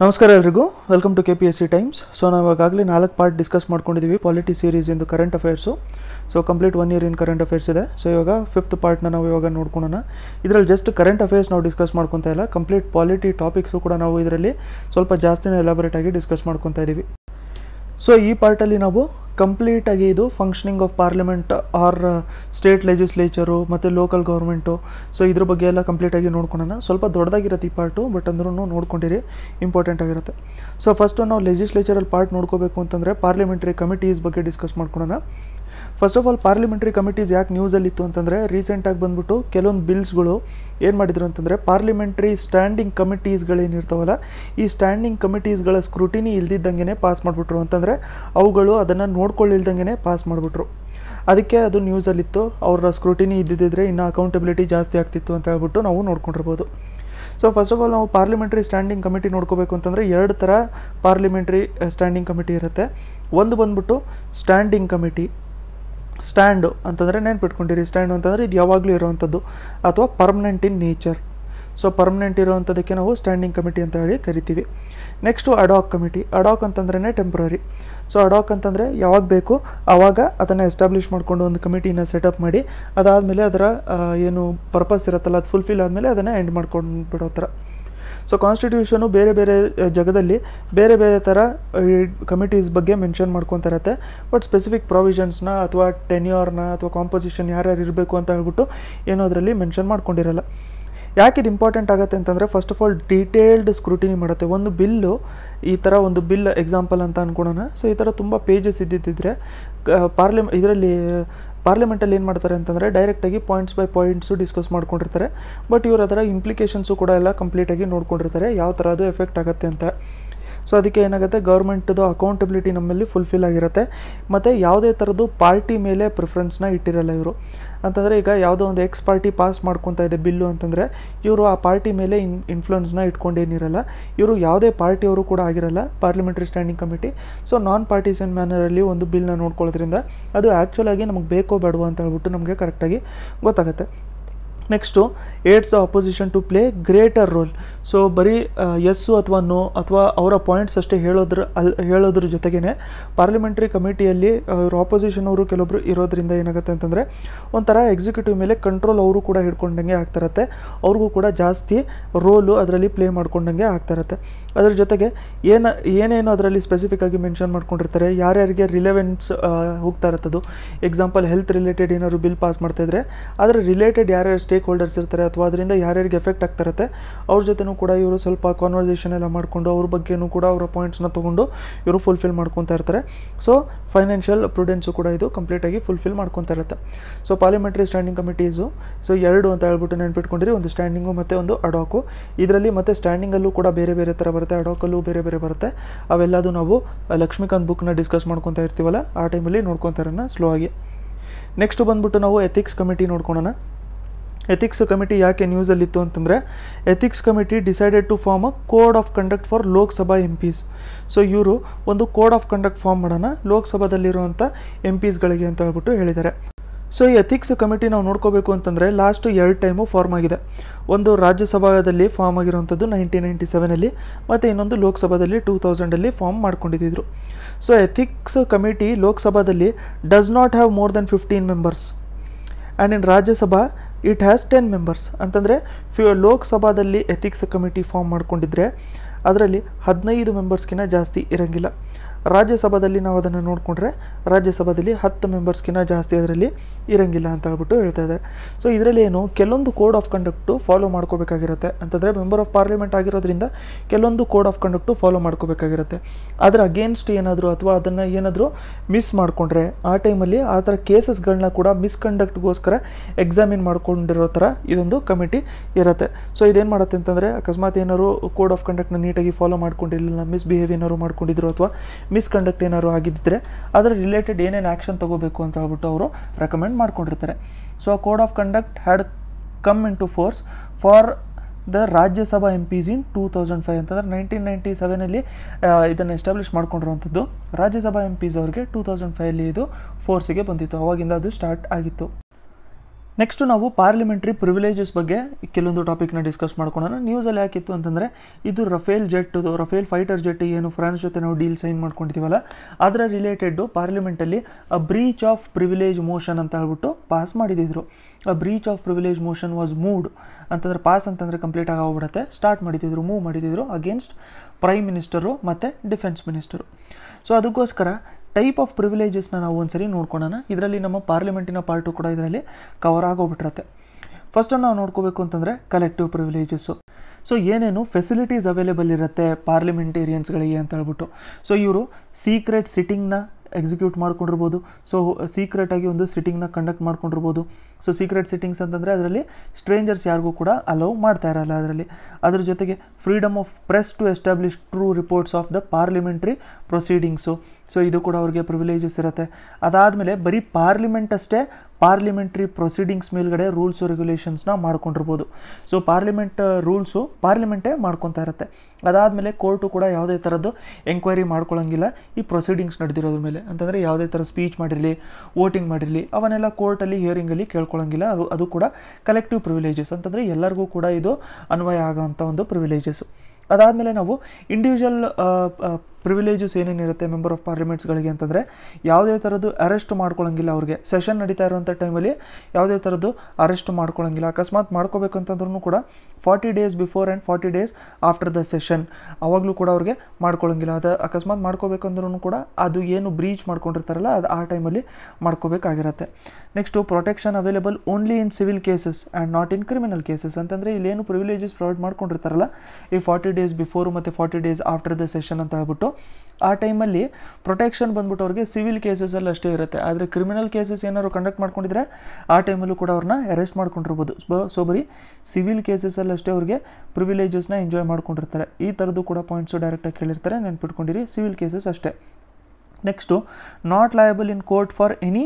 ನಮಸ್ಕಾರ ಎಲ್ರಿಗೂ welcome to K P S C times so ನಾವು ಈಗಾಗಲೇ ನಾಲ್ಕು ಪಾರ್ಟ್ ಡಿಸ್ಕಸ್ ಮಾಡ್ಕೊಂಡಿದ್ದೀವಿ ಪಾಲಿಟಿ ಸೀರೀಸ್ ಇಂದು current affairs so complete one year in current affairs ಇದೆ ಸೊ ಇವಾಗ ಫಿಫ್ತ್ ಪಾರ್ಟ್ನ ನಾವು ಇವಾಗ ನೋಡ್ಕೊಳ್ಳೋಣ ಇದರಲ್ಲಿ ಜಸ್ಟ್ ಕರೆಂಟ್ ಅಫೇರ್ಸ್ ನಾವು ಡಿಸ್ಕಸ್ ಮಾಡ್ಕೊತಾ ಇಲ್ಲ ಕಂಪ್ಲೀಟ್ ಪಾಲಿಟಿ ಟಾಪಿಕ್ಸು ಕೂಡ ನಾವು ಇದರಲ್ಲಿ ಸ್ವಲ್ಪ ಜಾಸ್ತಿನೇ ಎಲಾಬ್ರೇಟ್ ಆಗಿ ಡಿಸ್ಕಸ್ ಮಾಡ್ಕೊತಾ ಇದ್ದೀವಿ ಸೊ ಈ ಪಾರ್ಟಲ್ಲಿ ನಾವು ಕಂಪ್ಲೀಟಾಗಿ ಇದು functioning of parliament or state legislature ಮತ್ತು ಲೋಕಲ್ ಗೌರ್ಮೆಂಟು ಸೊ ಇದ್ರ ಬಗ್ಗೆ ಎಲ್ಲ ಕಂಪ್ಲೀಟಾಗಿ ನೋಡ್ಕೊಳೋಣ ಸ್ವಲ್ಪ ದೊಡ್ಡದಾಗಿರುತ್ತೆ ಈ ಪಾರ್ಟು ಬಟ್ ಅಂದ್ರೂ ನೋಡ್ಕೊಂಡಿರಿ ಇಂಪಾರ್ಟೆಂಟ್ ಆಗಿರುತ್ತೆ ಸೊ ಫಸ್ಟು ನಾವು ಲೆಜಿಸ್ಲೇಚರಲ್ಲಿ ಪಾರ್ಟ್ ನೋಡ್ಕೋಬೇಕು ಅಂತಂದರೆ ಪಾರ್ಲಿಮೆಂಟ್ರಿ ಕಮಿಟೀಸ್ ಬಗ್ಗೆ ಡಿಸ್ಕಸ್ ಮಾಡ್ಕೊಳ್ಳೋಣ first of all parliamentary committees ಯಾಕೆ ನ್ಯೂಸಲ್ಲಿತ್ತು ಅಂತಂದರೆ ರೀಸೆಂಟಾಗಿ ಬಂದ್ಬಿಟ್ಟು ಕೆಲವೊಂದು ಬಿಲ್ಸ್ಗಳು ಏನು ಮಾಡಿದ್ರು ಅಂತಂದರೆ ಪಾರ್ಲಿಮೆಂಟ್ರಿ ಸ್ಟ್ಯಾಂಡಿಂಗ್ ಕಮಿಟೀಸ್ಗಳೇನಿರ್ತಾವಲ್ಲ ಈ ಸ್ಟ್ಯಾಂಡಿಂಗ್ ಕಮಿಟೀಸ್ಗಳ ಸ್ಕ್ರೂಟಿನಿ ಇಲ್ದಿದ್ದಂಗೆ ಪಾಸ್ ಮಾಡಿಬಿಟ್ರು ಅಂತಂದರೆ ಅವುಗಳು ಅದನ್ನು ನೋಡ್ಕೊಳ್ಳಿಲ್ದಂಗೆ ಪಾಸ್ ಮಾಡಿಬಿಟ್ರು ಅದಕ್ಕೆ ಅದು ನ್ಯೂಸಲ್ಲಿತ್ತು ಅವರ ಸ್ಕ್ರೂಟಿನಿ ಇದ್ದಿದ್ದರೆ ಇನ್ನು ಅಕೌಂಟಬಿಲಿಟಿ ಜಾಸ್ತಿ ಆಗ್ತಿತ್ತು ಅಂತ ಹೇಳ್ಬಿಟ್ಟು ನಾವು ನೋಡ್ಕೊಂಡಿರ್ಬೋದು ಸೊ ಫಸ್ಟ್ ಆಫ್ ಆಲ್ ನಾವು ಪಾರ್ಲಿಮೆಂಟ್ರಿ ಸ್ಟ್ಯಾಂಡಿಂಗ್ ಕಮಿಟಿ ನೋಡ್ಕೋಬೇಕು ಅಂತಂದರೆ ಎರಡು ಥರ ಪಾರ್ಲಿಮೆಂಟ್ರಿ ಸ್ಟ್ಯಾಂಡಿಂಗ್ ಕಮಿಟಿ ಇರುತ್ತೆ ಒಂದು ಬಂದ್ಬಿಟ್ಟು ಸ್ಟ್ಯಾಂಡಿಂಗ್ ಕಮಿಟಿ ಸ್ಟ್ಯಾಂಡು ಅಂತಂದರೆ ನೆನ್ಪಿಟ್ಕೊಂಡಿರಿ ಸ್ಟ್ಯಾಂಡು ಅಂತಂದರೆ ಇದು ಯಾವಾಗಲೂ ಇರುವಂಥದ್ದು ಅಥವಾ permanent in nature so permanent ಇರೋವಂಥದ್ದಕ್ಕೆ ನಾವು ಸ್ಟ್ಯಾಂಡಿಂಗ್ ಕಮಿಟಿ ಅಂತ ಹೇಳಿ ಕರಿತೀವಿ ನೆಕ್ಸ್ಟು ಅಡಾಕ್ ಕಮಿಟಿ ಅಡಾಕ್ ಅಂತಂದ್ರೇ ಟೆಂಪ್ರರಿ ಸೊ ಅಡಾಕ್ ಅಂತಂದರೆ ಯಾವಾಗ ಬೇಕು ಆವಾಗ ಅದನ್ನು ಎಸ್ಟಾಬ್ಲಿಷ್ ಮಾಡಿಕೊಂಡು ಒಂದು ಕಮಿಟಿನ ಸೆಟಪ್ ಮಾಡಿ ಅದಾದಮೇಲೆ ಅದರ ಏನು ಪರ್ಪಸ್ ಇರುತ್ತಲ್ಲ ಅದು ಫುಲ್ಫಿಲ್ ಆದಮೇಲೆ ಅದನ್ನು ಎಂಡ್ ಮಾಡ್ಕೊಂಡು ಬಿಡೋ ಥರ ಸೊ ಕಾನ್ಸ್ಟಿಟ್ಯೂಷನು ಬೇರೆ ಬೇರೆ ಜಾಗದಲ್ಲಿ ಬೇರೆ ಬೇರೆ ಥರ ಕಮಿಟೀಸ್ ಬಗ್ಗೆ ಮೆನ್ಷನ್ ಮಾಡ್ಕೊತಿರತ್ತೆ ಬಟ್ ಸ್ಪೆಸಿಫಿಕ್ ಪ್ರಾವಿಷನ್ಸ್ನ ಅಥವಾ ಟೆನ್ಯೂರ್ನ ಅಥವಾ ಕಾಂಪೋಸಿಷನ್ ಯಾರ್ಯಾರು ಇರಬೇಕು ಅಂತ ಹೇಳ್ಬಿಟ್ಟು ಏನೋ ಅದರಲ್ಲಿ ಮೆನ್ಷನ್ ಮಾಡ್ಕೊಂಡಿರಲ್ಲ ಯಾಕೆ ಇದು ಇಂಪಾರ್ಟೆಂಟ್ ಆಗುತ್ತೆ ಅಂತಂದರೆ first of all detailed scrutiny ಮಾಡುತ್ತೆ ಒಂದು ಬಿಲ್ಲು ಈ ಥರ ಒಂದು ಬಿಲ್ ಎಕ್ಸಾಂಪಲ್ ಅಂತ ಅಂದ್ಕೊಳೋಣ ಸೊ ಈ ಥರ ತುಂಬ ಪೇಜಸ್ ಇದ್ದಿದ್ದರೆ ಪಾರ್ಲಿಮೆಂಟ್ ಇದರಲ್ಲಿ ಪಾರ್ಲಿಮೆಂಟಲ್ಲಿ ಏನು ಮಾಡ್ತಾರೆ ಅಂತಂದರೆ ಡೈರೆಕ್ಟಾಗಿ ಪಾಯಿಂಟ್ಸ್ ಬೈ ಪಾಯಿಂಟ್ಸು ಡಿಸ್ಕಸ್ ಮಾಡ್ಕೊಂಡಿರ್ತಾರೆ ಬಟ್ ಇವರು ಅದರ ಇಂಪ್ಲಿಕೇಶನ್ಸು ಕೂಡ ಎಲ್ಲ ಕಂಪ್ಲೀಟಾಗಿ ನೋಡ್ಕೊಂಡಿರ್ತಾರೆ ಯಾವ ಥರ ಅದು ಎಫೆಕ್ಟ್ ಆಗುತ್ತೆ ಅಂತ ಸೊ ಅದಕ್ಕೆ ಏನಾಗುತ್ತೆ ಗೌರ್ಮೆಂಟ್ದು ಅಕೌಂಟಬಿಲಿಟಿ ನಮ್ಮಲ್ಲಿ ಫುಲ್ಫಿಲ್ ಆಗಿರುತ್ತೆ ಮತ್ತು ಯಾವುದೇ ಥರದ್ದು ಪಾರ್ಟಿ ಮೇಲೆ ಪ್ರಿಫರೆನ್ಸ್ನ ಇಟ್ಟಿರಲ್ಲ ಇವರು ಅಂತಂದರೆ ಈಗ ಯಾವುದೋ ಒಂದು ಎಕ್ಸ್ ಪಾರ್ಟಿ ಪಾಸ್ ಮಾಡ್ಕೊತಾ ಇದೆ ಬಿಲ್ಲು ಅಂತಂದರೆ ಇವರು ಆ ಪಾರ್ಟಿ ಮೇಲೆ ಇನ್ ಇನ್ಫ್ಲೂಯೆನ್ಸ್ನ ಇಟ್ಕೊಂಡೇನಿರಲ್ಲ ಇವರು ಯಾವುದೇ ಪಾರ್ಟಿಯವರು ಕೂಡ ಆಗಿರಲ್ಲ parliamentary standing committee so non partisan ಮ್ಯಾನರಲ್ಲಿ ಒಂದು ಬಿಲ್ನ ನೋಡ್ಕೊಳ್ಳೋದ್ರಿಂದ ಅದು ಆ್ಯಕ್ಚುಲಾಗಿ ನಮಗೆ ಬೇಕೋ ಬೇಡವೋ ಅಂತ ಹೇಳ್ಬಿಟ್ಟು ನಮಗೆ ಕರೆಕ್ಟಾಗಿ ಗೊತ್ತಾಗುತ್ತೆ next aids the opposition to play greater role so ಬರೀ ಎಸ್ಸು ಅಥವಾ ನೋ ಅಥವಾ ಅವರ ಪಾಯಿಂಟ್ಸ್ ಅಷ್ಟೇ ಹೇಳೋದ್ರ ಅಲ್ಲಿ ಹೇಳೋದ್ರ ಜೊತೆಗೇ ಪಾರ್ಲಿಮೆಂಟ್ರಿ ಕಮಿಟಿಯಲ್ಲಿ ಇವರು ಆಪೋಸಿಷನ್ ಅವರು ಕೆಲವೊಬ್ರು ಇರೋದ್ರಿಂದ ಏನಾಗುತ್ತೆ ಅಂತಂದರೆ ಒಂಥರ ಎಕ್ಸಿಕ್ಯೂಟಿವ್ ಮೇಲೆ ಕಂಟ್ರೋಲ್ ಅವರು ಕೂಡ ಹಿಡ್ಕೊಂಡಂಗೆ ಆಗ್ತಿರತ್ತೆ ಅವ್ರಿಗೂ ಕೂಡ ಜಾಸ್ತಿ ರೋಲು ಅದರಲ್ಲಿ ಪ್ಲೇ ಮಾಡ್ಕೊಂಡಂಗೆ ಆಗ್ತಿರತ್ತೆ ಅದರ ಜೊತೆಗೆ ಏನು ಏನೇನು ಅದರಲ್ಲಿ ಸ್ಪೆಸಿಫಿಕ್ ಆಗಿ ಮೆನ್ಷನ್ ಮಾಡ್ಕೊಂಡಿರ್ತಾರೆ ಯಾರ್ಯಾರಿಗೆ ರಿಲೆವೆನ್ಸ್ ಹೋಗ್ತಾ ಇರುತ್ತದು ಎಕ್ಸಾಂಪಲ್ ಹೆಲ್ತ್ ರಿಲೇಟೆಡ್ ಏನಾದ್ರು ಬಿಲ್ ಪಾಸ್ ಮಾಡ್ತಾಯಿದ್ರೆ ಅದರ ರಿಲೇಟೆಡ್ ಯಾರ್ಯಾರು ಸ್ಟೇಕ್ ಹೋಲ್ಡರ್ಸ್ ಇರ್ತಾರೆ ಅಥವಾ ಅದರಿಂದ ಯಾರ್ಯಾರಿಗೆ ಎಫೆಕ್ಟ್ ಆಗ್ತಾ ಇರುತ್ತೆ ಅವ್ರ ಜೊತೆ ಕೂಡ ಇವರು ಸ್ವಲ್ಪ ಕಾನ್ವರ್ಸೇಷನ್ ಎಲ್ಲ ಮಾಡಿಕೊಂಡು ಅವ್ರ ಬಗ್ಗೆನೂ ಕೂಡ ಅವರ ಪಾಯಿಂಟ್ಸ್ನ ತೊಗೊಂಡು ಇವರು ಫುಲ್ಫಿಲ್ ಮಾಡ್ಕೊತಾ ಇರ್ತಾರೆ ಸೊ ಫೈನಾನ್ಷಿಯಲ್ ಪ್ರುಡೆನ್ಸು ಕೂಡ ಇದು ಕಂಪ್ಲೀಟಾಗಿ ಫುಲ್ಫಿಲ್ ಮಾಡ್ಕೊತಾ ಇರುತ್ತೆ so parliamentary standing committees so ಎರಡು ಅಂತ ಹೇಳ್ಬಿಟ್ಟು ನೆನ್ಪಿಟ್ಕೊಂಡಿರಿ ಒಂದು ಸ್ಟ್ಯಾಂಡಿಂಗು ಮತ್ತು ಒಂದು ಅಡಾಕು ಇದರಲ್ಲಿ ಮತ್ತೆ ಸ್ಟ್ಯಾಂಡಿಂಗಲ್ಲೂ ಕೂಡ ಬೇರೆ ಬೇರೆ ಥರ ಬರುತ್ತೆ ಅಡಾಕಲ್ಲೂ ಬೇರೆ ಬೇರೆ ಬರುತ್ತೆ ಅವೆಲ್ಲದೂ ನಾವು ಲಕ್ಷ್ಮೀಕಾಂತ್ ಬುಕ್ನ ಡಿಸ್ಕಸ್ ಮಾಡ್ಕೊತಾ ಇರ್ತೀವಲ್ಲ ಆ ಟೈಮಲ್ಲಿ ನೋಡ್ಕೊತಾರನ್ನ ಸ್ಲೋ ಆಗಿ ನೆಕ್ಸ್ಟ್ ಬಂದ್ಬಿಟ್ಟು ನಾವು ಎಥಿಕ್ಸ್ ಕಮಿಟಿ ನೋಡ್ಕೊಳೋಣ ಎಥಿಕ್ಸ್ ಕಮಿಟಿ ಯಾಕೆ ನ್ಯೂಸಲ್ಲಿತ್ತು ಅಂತಂದರೆ ethics committee decided to form a code of conduct for Lok Sabha MPs so ಇವರು ಒಂದು ಕೋಡ್ ಆಫ್ ಕಂಡಕ್ಟ್ ಫಾರ್ಮ್ ಮಾಡೋಣ ಲೋಕಸಭಾದಲ್ಲಿರುವಂಥ ಎಂ ಪೀಸ್ಗಳಿಗೆ ಅಂತ ಹೇಳ್ಬಿಟ್ಟು ಹೇಳಿದ್ದಾರೆ ಸೊ ಈ ಎಥಿಕ್ಸ್ ಕಮಿಟಿ ನಾವು ನೋಡ್ಕೋಬೇಕು ಅಂತಂದರೆ ಲಾಸ್ಟ್ ಎರಡು ಟೈಮು ಫಾರ್ಮ್ ಆಗಿದೆ ಒಂದು ರಾಜ್ಯಸಭಾದಲ್ಲಿ ಫಾರ್ಮ್ ಆಗಿರುವಂಥದ್ದು ನೈನ್ಟೀನ್ ನೈಂಟಿ ಸೆವೆನಲ್ಲಿ ಮತ್ತು ಇನ್ನೊಂದು ಲೋಕಸಭಾದಲ್ಲಿ ಟೂ ತೌಸಂಡಲ್ಲಿ ಫಾರ್ಮ್ ಮಾಡ್ಕೊಂಡಿದ್ದರು ಸೊ ಎಥಿಕ್ಸ್ ಕಮಿಟಿ ಲೋಕಸಭಾದಲ್ಲಿ does not have more than fifteen members and in Rajya Sabha it has ten members ಅಂತಂದರೆ ಫ್ಯೂ ಲೋಕಸಭಾದಲ್ಲಿ ಎಥಿಕ್ಸ್ ಕಮಿಟಿ ಫಾರ್ಮ್ ಮಾಡಿಕೊಂಡಿದ್ರೆ ಅದರಲ್ಲಿ ಹದಿನೈದು ಮೆಂಬರ್ಸ್ಗಿಂತ ಜಾಸ್ತಿ ಇರೋಂಗಿಲ್ಲ ರಾಜ್ಯಸಭಾದಲ್ಲಿ ನಾವು ಅದನ್ನು ನೋಡಿಕೊಂಡ್ರೆ ರಾಜ್ಯಸಭಾದಲ್ಲಿ ಹತ್ತು ಮೆಂಬರ್ಸ್ಗಿಂತ ಜಾಸ್ತಿ ಅದರಲ್ಲಿ ಇರಂಗಿಲ್ಲ ಅಂತ ಹೇಳ್ಬಿಟ್ಟು ಹೇಳ್ತಾ ಇದ್ದಾರೆ ಸೊ ಇದರಲ್ಲಿ ಏನು ಕೆಲವೊಂದು ಕೋಡ್ ಆಫ್ ಕಂಡಕ್ಟು ಫಾಲೋ ಮಾಡ್ಕೋಬೇಕಾಗಿರುತ್ತೆ ಅಂತಂದರೆ ಮೆಂಬರ್ ಆಫ್ ಪಾರ್ಲಿಮೆಂಟ್ ಆಗಿರೋದ್ರಿಂದ ಕೆಲವೊಂದು ಕೋಡ್ ಆಫ್ ಕಂಡಕ್ಟು ಫಾಲೋ ಮಾಡ್ಕೋಬೇಕಾಗಿರುತ್ತೆ ಅದರ ಅಗೇನ್ಸ್ಟ್ ಏನಾದರೂ ಅಥವಾ ಅದನ್ನು ಏನಾದರೂ ಮಿಸ್ ಮಾಡಿಕೊಂಡ್ರೆ ಆ ಟೈಮಲ್ಲಿ ಆ ಥರ ಕೇಸಸ್ಗಳನ್ನ ಕೂಡ ಮಿಸ್ಕಂಡಕ್ಟ್ಗೋಸ್ಕರ ಎಕ್ಸಾಮಿನ್ ಮಾಡ್ಕೊಂಡಿರೋ ಥರ ಇದೊಂದು ಕಮಿಟಿ ಇರುತ್ತೆ ಸೊ ಇದೇನು ಮಾಡುತ್ತೆ ಅಂತಂದರೆ ಅಕಸ್ಮಾತ್ ಏನಾದರೂ ಕೋಡ್ ಆಫ್ ಕಂಡಕ್ಟ್ನ ನೀಟಾಗಿ ಫಾಲೋ ಮಾಡ್ಕೊಂಡಿರಲಿಲ್ಲ ಮಿಸ್ಬಿಹೇವ್ ಏನಾದರೂ ಮಾಡ್ಕೊಂಡಿದ್ರು ಅಥವಾ ಮಿಸ್ಕಂಡಕ್ಟ್ ಏನಾದರೂ ಆಗಿದ್ದರೆ ಅದರ ರಿಲೇಟೆಡ್ ಏನೇನು ಆ್ಯಕ್ಷನ್ ತೊಗೋಬೇಕು ಅಂತ ಹೇಳ್ಬಿಟ್ಟು ಅವರು ರೆಕಮೆಂಡ್ ಮಾಡ್ಕೊಂಡಿರ್ತಾರೆ ಸೊ ಆ code of conduct had come into force for the Rajya Sabha MPs in two thousand five ಅಂತಂದ್ರೆ ನೈನ್ಟೀನ್ ನೈಂಟಿ ಸೆವೆನಲ್ಲಿ ಇದನ್ನು ಎಸ್ಟಾಬ್ಲಿಷ್ ಮಾಡ್ಕೊಂಡಿರುವಂಥದ್ದು ರಾಜ್ಯಸಭಾ ಎಂ ಪಿಸ್ ಅವ್ರಿಗೆ ಟೂ ತೌಸಂಡ್ ಫೈವಲ್ಲಿ ಇದು ಫೋರ್ಸಿಗೆ ಬಂದಿತ್ತು ಅವಾಗಿಂದ ಅದು ಸ್ಟಾರ್ಟ್ ಆಗಿತ್ತು ನೆಕ್ಸ್ಟ್ ನಾವು ಪಾರ್ಲಿಮೆಂಟ್ರಿ ಪ್ರಿವಿಲೇಜಸ್ ಬಗ್ಗೆ ಕೆಲವೊಂದು ಟಾಪಿಕ್ನ ಡಿಸ್ಕಸ್ ಮಾಡ್ಕೊಳ್ಳೋಣ ನ್ಯೂಸಲ್ಲಿ ಯಾಕಿತ್ತು ಅಂತಂದರೆ ಇದು Rafale jet Rafale fighter jet ಏನು ಫ್ರಾನ್ಸ್ ಜೊತೆ ನಾವು ಡೀಲ್ ಸೈನ್ ಮಾಡ್ಕೊಂಡಿದ್ದೀವಲ್ಲ ಅದರ ರಿಲೇಟೆಡ್ಡು ಪಾರ್ಲಿಮೆಂಟಲ್ಲಿ a breach of privilege motion ಅಂತ ಹೇಳ್ಬಿಟ್ಟು ಪಾಸ್ ಮಾಡಿದ್ರು a breach of privilege motion was moved ಅಂತಂದರೆ ಪಾಸ್ ಅಂತಂದರೆ ಕಂಪ್ಲೀಟ್ ಹೋಗ್ಬಿಡತ್ತೆ ಸ್ಟಾರ್ಟ್ ಮಾಡಿದಿದ್ರು ಮೂವ್ ಮಾಡಿದಿದ್ರು ಅಗೇನ್ಸ್ಟ್ ಪ್ರೈಮ್ ಮಿನಿಸ್ಟರು ಮತ್ತು ಡಿಫೆನ್ಸ್ ಮಿನಿಸ್ಟರು ಸೊ ಅದಕ್ಕೋಸ್ಕರ ಟೈಪ್ ಆಫ್ ಪ್ರಿವಿಲೇಜಸ್ನ ನಾವು ಒಂದ್ಸರಿ ನೋಡ್ಕೊಳ್ಳೋಣ ಇದರಲ್ಲಿ ನಮ್ಮ ಪಾರ್ಲಿಮೆಂಟಿನ ಪಾರ್ಟು ಕೂಡ ಇದರಲ್ಲಿ ಕವರ್ ಆಗೋಗ್ಬಿಟ್ಟಿರತ್ತೆ ಫಸ್ಟನ್ನು ನಾವು ನೋಡ್ಕೋಬೇಕು ಅಂತಂದರೆ ಕಲೆಕ್ಟಿವ್ ಪ್ರಿವಿಲೇಜಸ್ಸು ಸೊ ಏನೇನು ಫೆಸಿಲಿಟೀಸ್ ಅವೈಲೇಬಲ್ ಇರುತ್ತೆ ಪಾರ್ಲಿಮೆಂಟೇರಿಯನ್ಸ್ಗಳಿಗೆ ಅಂತ ಹೇಳ್ಬಿಟ್ಟು ಸೊ ಇವರು ಸೀಕ್ರೆಟ್ ಸಿಟ್ಟಿಂಗ್ನ ಎಕ್ಸಿಕ್ಯೂಟ್ ಮಾಡ್ಕೊಂಡಿರ್ಬೋದು ಸೊ ಸೀಕ್ರೆಟಾಗಿ ಒಂದು ಸಿಟ್ಟಿಂಗ್ನ ಕಂಡಕ್ಟ್ ಮಾಡ್ಕೊಂಡಿರ್ಬೋದು ಸೊ ಸೀಕ್ರೆಟ್ ಸಿಟ್ಟಿಂಗ್ಸ್ ಅಂತಂದರೆ ಅದರಲ್ಲಿ ಸ್ಟ್ರೇಂಜರ್ಸ್ ಯಾರಿಗೂ ಕೂಡ ಅಲೌ ಮಾಡ್ತಾ ಇರಲ್ಲ ಅದರಲ್ಲಿ ಅದ್ರ ಜೊತೆಗೆ freedom of press to establish true reports of the parliamentary proceedings so ಇದು ಕೂಡ ಅವ್ರಿಗೆ ಪ್ರಿವಿಲೇಜಸ್ ಇರುತ್ತೆ ಅದಾದಮೇಲೆ ಬರೀ ಪಾರ್ಲಿಮೆಂಟ್ ಅಷ್ಟೇ ಪಾರ್ಲಿಮೆಂಟ್ರಿ ಪ್ರೊಸೀಡಿಂಗ್ಸ್ ಮೇಲ್ಗಡೆ ರೂಲ್ಸು ರೆಗ್ಯುಲೇಷನ್ಸ್ನ ಮಾಡ್ಕೊಂಡಿರ್ಬೋದು ಸೊ ಪಾರ್ಲಿಮೆಂಟ್ ರೂಲ್ಸು ಪಾರ್ಲಿಮೆಂಟೇ ಮಾಡ್ಕೊತಾ ಇರುತ್ತೆ ಅದಾದಮೇಲೆ ಕೋರ್ಟು ಕೂಡ ಯಾವುದೇ ಥರದ್ದು ಎಂಕ್ವೈರಿ ಮಾಡ್ಕೊಳ್ಳೋಂಗಿಲ್ಲ ಈ ಪ್ರೊಸೀಡಿಂಗ್ಸ್ ನಡೆದಿರೋದ್ರ ಮೇಲೆ ಅಂತಂದರೆ ಯಾವುದೇ ಥರ ಸ್ಪೀಚ್ ಮಾಡಿರಲಿ ವೋಟಿಂಗ್ ಮಾಡಿರಲಿ ಅವನ್ನೆಲ್ಲ ಕೋರ್ಟಲ್ಲಿ ಹಿಯರಿಂಗಲ್ಲಿ ಕೇಳ್ಕೊಳ್ಳೋಂಗಿಲ್ಲ ಅದು ಅದು ಕೂಡ ಕಲೆಕ್ಟಿವ್ ಪ್ರಿವಿಲೇಜಸ್ ಅಂತಂದರೆ ಎಲ್ಲರಿಗೂ ಕೂಡ ಇದು ಅನ್ವಯ ಆಗೋಂಥ ಒಂದು ಪ್ರಿವಿಲೇಜಸ್ಸು ಅದಾದಮೇಲೆ ನಾವು ಇಂಡಿವಿಜುವಲ್ ಪ್ರಿವಿಲೇಜಸ್ ಏನೇನಿರುತ್ತೆ ಮೆಂಬರ್ ಆಫ್ ಪಾರ್ಲಿಮೆಂಟ್ಸ್ಗಳಿಗೆ ಅಂತಂದರೆ ಯಾವುದೇ ಥರದ್ದು ಅರೆಸ್ಟ್ ಮಾಡ್ಕೊಳ್ಳೋಂಗಿಲ್ಲ ಅವ್ರಿಗೆ ಸೆಷನ್ ನಡೀತಾ ಇರುವಂಥ ಟೈಮಲ್ಲಿ ಯಾವುದೇ ಥರದ್ದು ಅರೆಸ್ಟ್ ಮಾಡ್ಕೊಳ್ಳೋಂಗಿಲ್ಲ ಅಕಸ್ಮಾತ್ ಮಾಡ್ಕೋಬೇಕಂತಂದ್ರೂ ಕೂಡ forty days before and forty days after the session ಆವಾಗಲೂ ಕೂಡ ಅವ್ರಿಗೆ ಮಾಡ್ಕೊಳ್ಳೋಂಗಿಲ್ಲ ಅದು ಅಕಸ್ಮಾತ್ ಮಾಡ್ಕೋಬೇಕಂದ್ರೂ ಕೂಡ ಅದು ಏನು ಬ್ರೀಚ್ ಮಾಡ್ಕೊಂಡಿರ್ತಾರಲ್ಲ ಅದು ಆ ಟೈಮಲ್ಲಿ ಮಾಡ್ಕೋಬೇಕಾಗಿರುತ್ತೆ next protection available only in civil cases and not in criminal cases ಅಂತಂದರೆ ಇಲ್ಲೇನು ಪ್ರಿವಿಲೇಜಸ್ ಪ್ರೊವೈಡ್ ಮಾಡ್ಕೊಂಡಿರ್ತಾರಲ್ಲ ಈ ಫಾರ್ಟಿ ಡೇಸ್ ಬಿಫೋರು ಮತ್ತು forty days after the session ಅಂತ ಹೇಳ್ಬಿಟ್ಟು ಆ ಟೈಮಲ್ಲಿ ಪ್ರೊಟೆಕ್ಷನ್ ಬಂದ್ಬಿಟ್ಟು ಅವ್ರಿಗೆ ಸಿವಿಲ್ ಕೇಸಸಲ್ಲಿ ಅಷ್ಟೇ ಇರುತ್ತೆ ಆದರೆ ಕ್ರಿಮಿನಲ್ ಕೇಸಸ್ ಏನಾದ್ರು ಕಂಡಕ್ಟ್ ಮಾಡ್ಕೊಂಡಿದ್ರೆ ಆ ಟೈಮಲ್ಲೂ ಕೂಡ ಅವ್ರನ್ನ ಅರೆಸ್ಟ್ ಮಾಡ್ಕೊಂಡಿರ್ಬೋದು ಸೊ ಬರೀ ಸಿವಿಲ್ ಅಲ್ಲಿ ಅಷ್ಟೇ ಅವ್ರಿಗೆ ಪ್ರಿವಿಲೇಜಸ್ನ ಎಂಜಾಯ್ ಮಾಡ್ಕೊಂಡಿರ್ತಾರೆ ಈ ಥರದ್ದು ಕೂಡ ಪಾಯಿಂಟ್ಸು ಡೈರೆಕ್ಟಾಗಿ ಕೇಳಿರ್ತಾರೆ ನೆನ್ಪಿಟ್ಕೊಂಡಿರಿ ಸಿವಿಲ್ ಕೇಸಸ್ ಅಷ್ಟೇ next not liable in court for any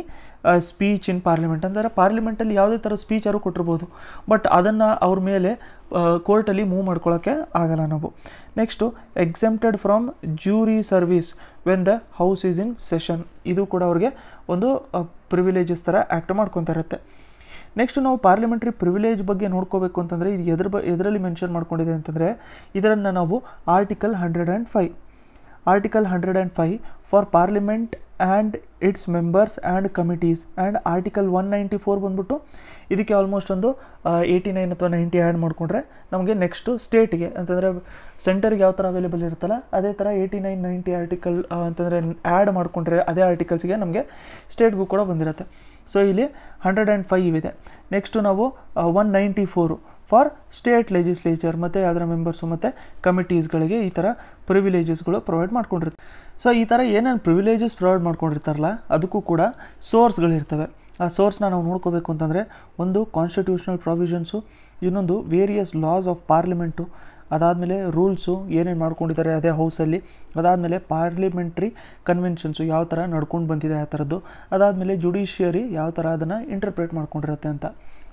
speech in parliament ಅಂದರೆ ಪಾರ್ಲಿಮೆಂಟಲ್ಲಿ ಯಾವುದೇ ಥರ ಸ್ಪೀಚ್ ಅವರು ಕೊಟ್ಟಿರ್ಬೋದು ಬಟ್ ಅದನ್ನು ಅವ್ರ ಮೇಲೆ ಕೋರ್ಟಲ್ಲಿ uh, ಮೂವ್ ಮಾಡ್ಕೊಳ್ಳೋಕ್ಕೆ ಆಗಲ್ಲ ನಾವು next exempted from jury service when the house is in session ಇದು ಕೂಡ ಅವ್ರಿಗೆ ಒಂದು ಪ್ರಿವಿಲೇಜಸ್ uh, ಥರ ಆ್ಯಕ್ಟ್ ಮಾಡ್ಕೊತಾ ಇರುತ್ತೆ ನೆಕ್ಸ್ಟು ನಾವು ಪಾರ್ಲಿಮೆಂಟ್ರಿ ಪ್ರಿವಿಲೇಜ್ ಬಗ್ಗೆ ನೋಡ್ಕೋಬೇಕು ಅಂತಂದರೆ ಇದು ಎದ್ರ ಬ ಎದರಲ್ಲಿ ಮೆನ್ಷನ್ ಮಾಡ್ಕೊಂಡಿದೆ ಅಂತಂದರೆ ಇದರನ್ನು ನಾವು article hundred and five article hundred and 105 for parliament and its members and committees and article one ninety four ಬಂದ್ಬಿಟ್ಟು ಇದಕ್ಕೆ ಆಲ್ಮೋಸ್ಟ್ ಒಂದು ಏಯ್ಟಿ ನೈನ್ ಅಥವಾ ನೈಂಟಿ ಆ್ಯಡ್ ಮಾಡಿಕೊಂಡ್ರೆ ನಮಗೆ ನೆಕ್ಸ್ಟು ಸ್ಟೇಟಿಗೆ ಅಂತಂದರೆ ಸೆಂಟರ್ಗೆ ಯಾವ ಥರ ಅವೈಲೇಬಲ್ ಇರುತ್ತಲ್ಲ ಅದೇ ಥರ ಏಯ್ಟಿ ನೈನ್ ನೈಂಟಿ ಆರ್ಟಿಕಲ್ ಅಂತಂದರೆ ಆ್ಯಡ್ ಮಾಡಿಕೊಂಡ್ರೆ ಅದೇ ಆರ್ಟಿಕಲ್ಸ್ಗೆ ನಮಗೆ ಸ್ಟೇಟ್ಗೂ ಕೂಡ ಬಂದಿರುತ್ತೆ ಸೊ ಇಲ್ಲಿ ಹಂಡ್ರೆಡ್ ಆ್ಯಂಡ್ ಫೈವ್ ಇದೆ ನೆಕ್ಸ್ಟು ನಾವು one ninety four for state legislature ಮತ್ತು ಅದರ ಮೆಂಬರ್ಸು ಮತ್ತು ಕಮಿಟೀಸ್ಗಳಿಗೆ ಈ ಥರ ಪ್ರಿವಿಲೇಜಸ್ಗಳು ಪ್ರೊವೈಡ್ ಮಾಡ್ಕೊಂಡಿರ್ತಾರೆ ಸೊ ಈ ಥರ ಏನೇನು ಪ್ರಿವಿಲೇಜಸ್ ಪ್ರೊವೈಡ್ ಮಾಡ್ಕೊಂಡಿರ್ತಾರಲ್ಲ ಅದಕ್ಕೂ ಕೂಡ ಸೋರ್ಸ್ಗಳಿರ್ತವೆ ಆ ಸೋರ್ಸ್ನ ನಾವು ನೋಡ್ಕೋಬೇಕು ಅಂತಂದರೆ ಒಂದು ಕಾನ್ಸ್ಟಿಟ್ಯೂಷನಲ್ ಪ್ರಾವಿಷನ್ಸು ಇನ್ನೊಂದು ವೇರಿಯಸ್ ಲಾಸ್ ಆಫ್ ಪಾರ್ಲಿಮೆಂಟು ಅದಾದಮೇಲೆ ರೂಲ್ಸು ಏನೇನು ಮಾಡ್ಕೊಂಡಿದ್ದಾರೆ ಅದೇ ಹೌಸಲ್ಲಿ ಅದಾದಮೇಲೆ ಪಾರ್ಲಿಮೆಂಟ್ರಿ ಕನ್ವೆನ್ಷನ್ಸು ಯಾವ ಥರ ನಡ್ಕೊಂಡು ಬಂದಿದೆ ಆ ಥರದ್ದು ಅದಾದಮೇಲೆ ಜುಡಿಷಿಯರಿ ಯಾವ ಥರ ಅದನ್ನು ಇಂಟರ್ಪ್ರೇಟ್ ಮಾಡ್ಕೊಂಡಿರುತ್ತೆ ಅಂತ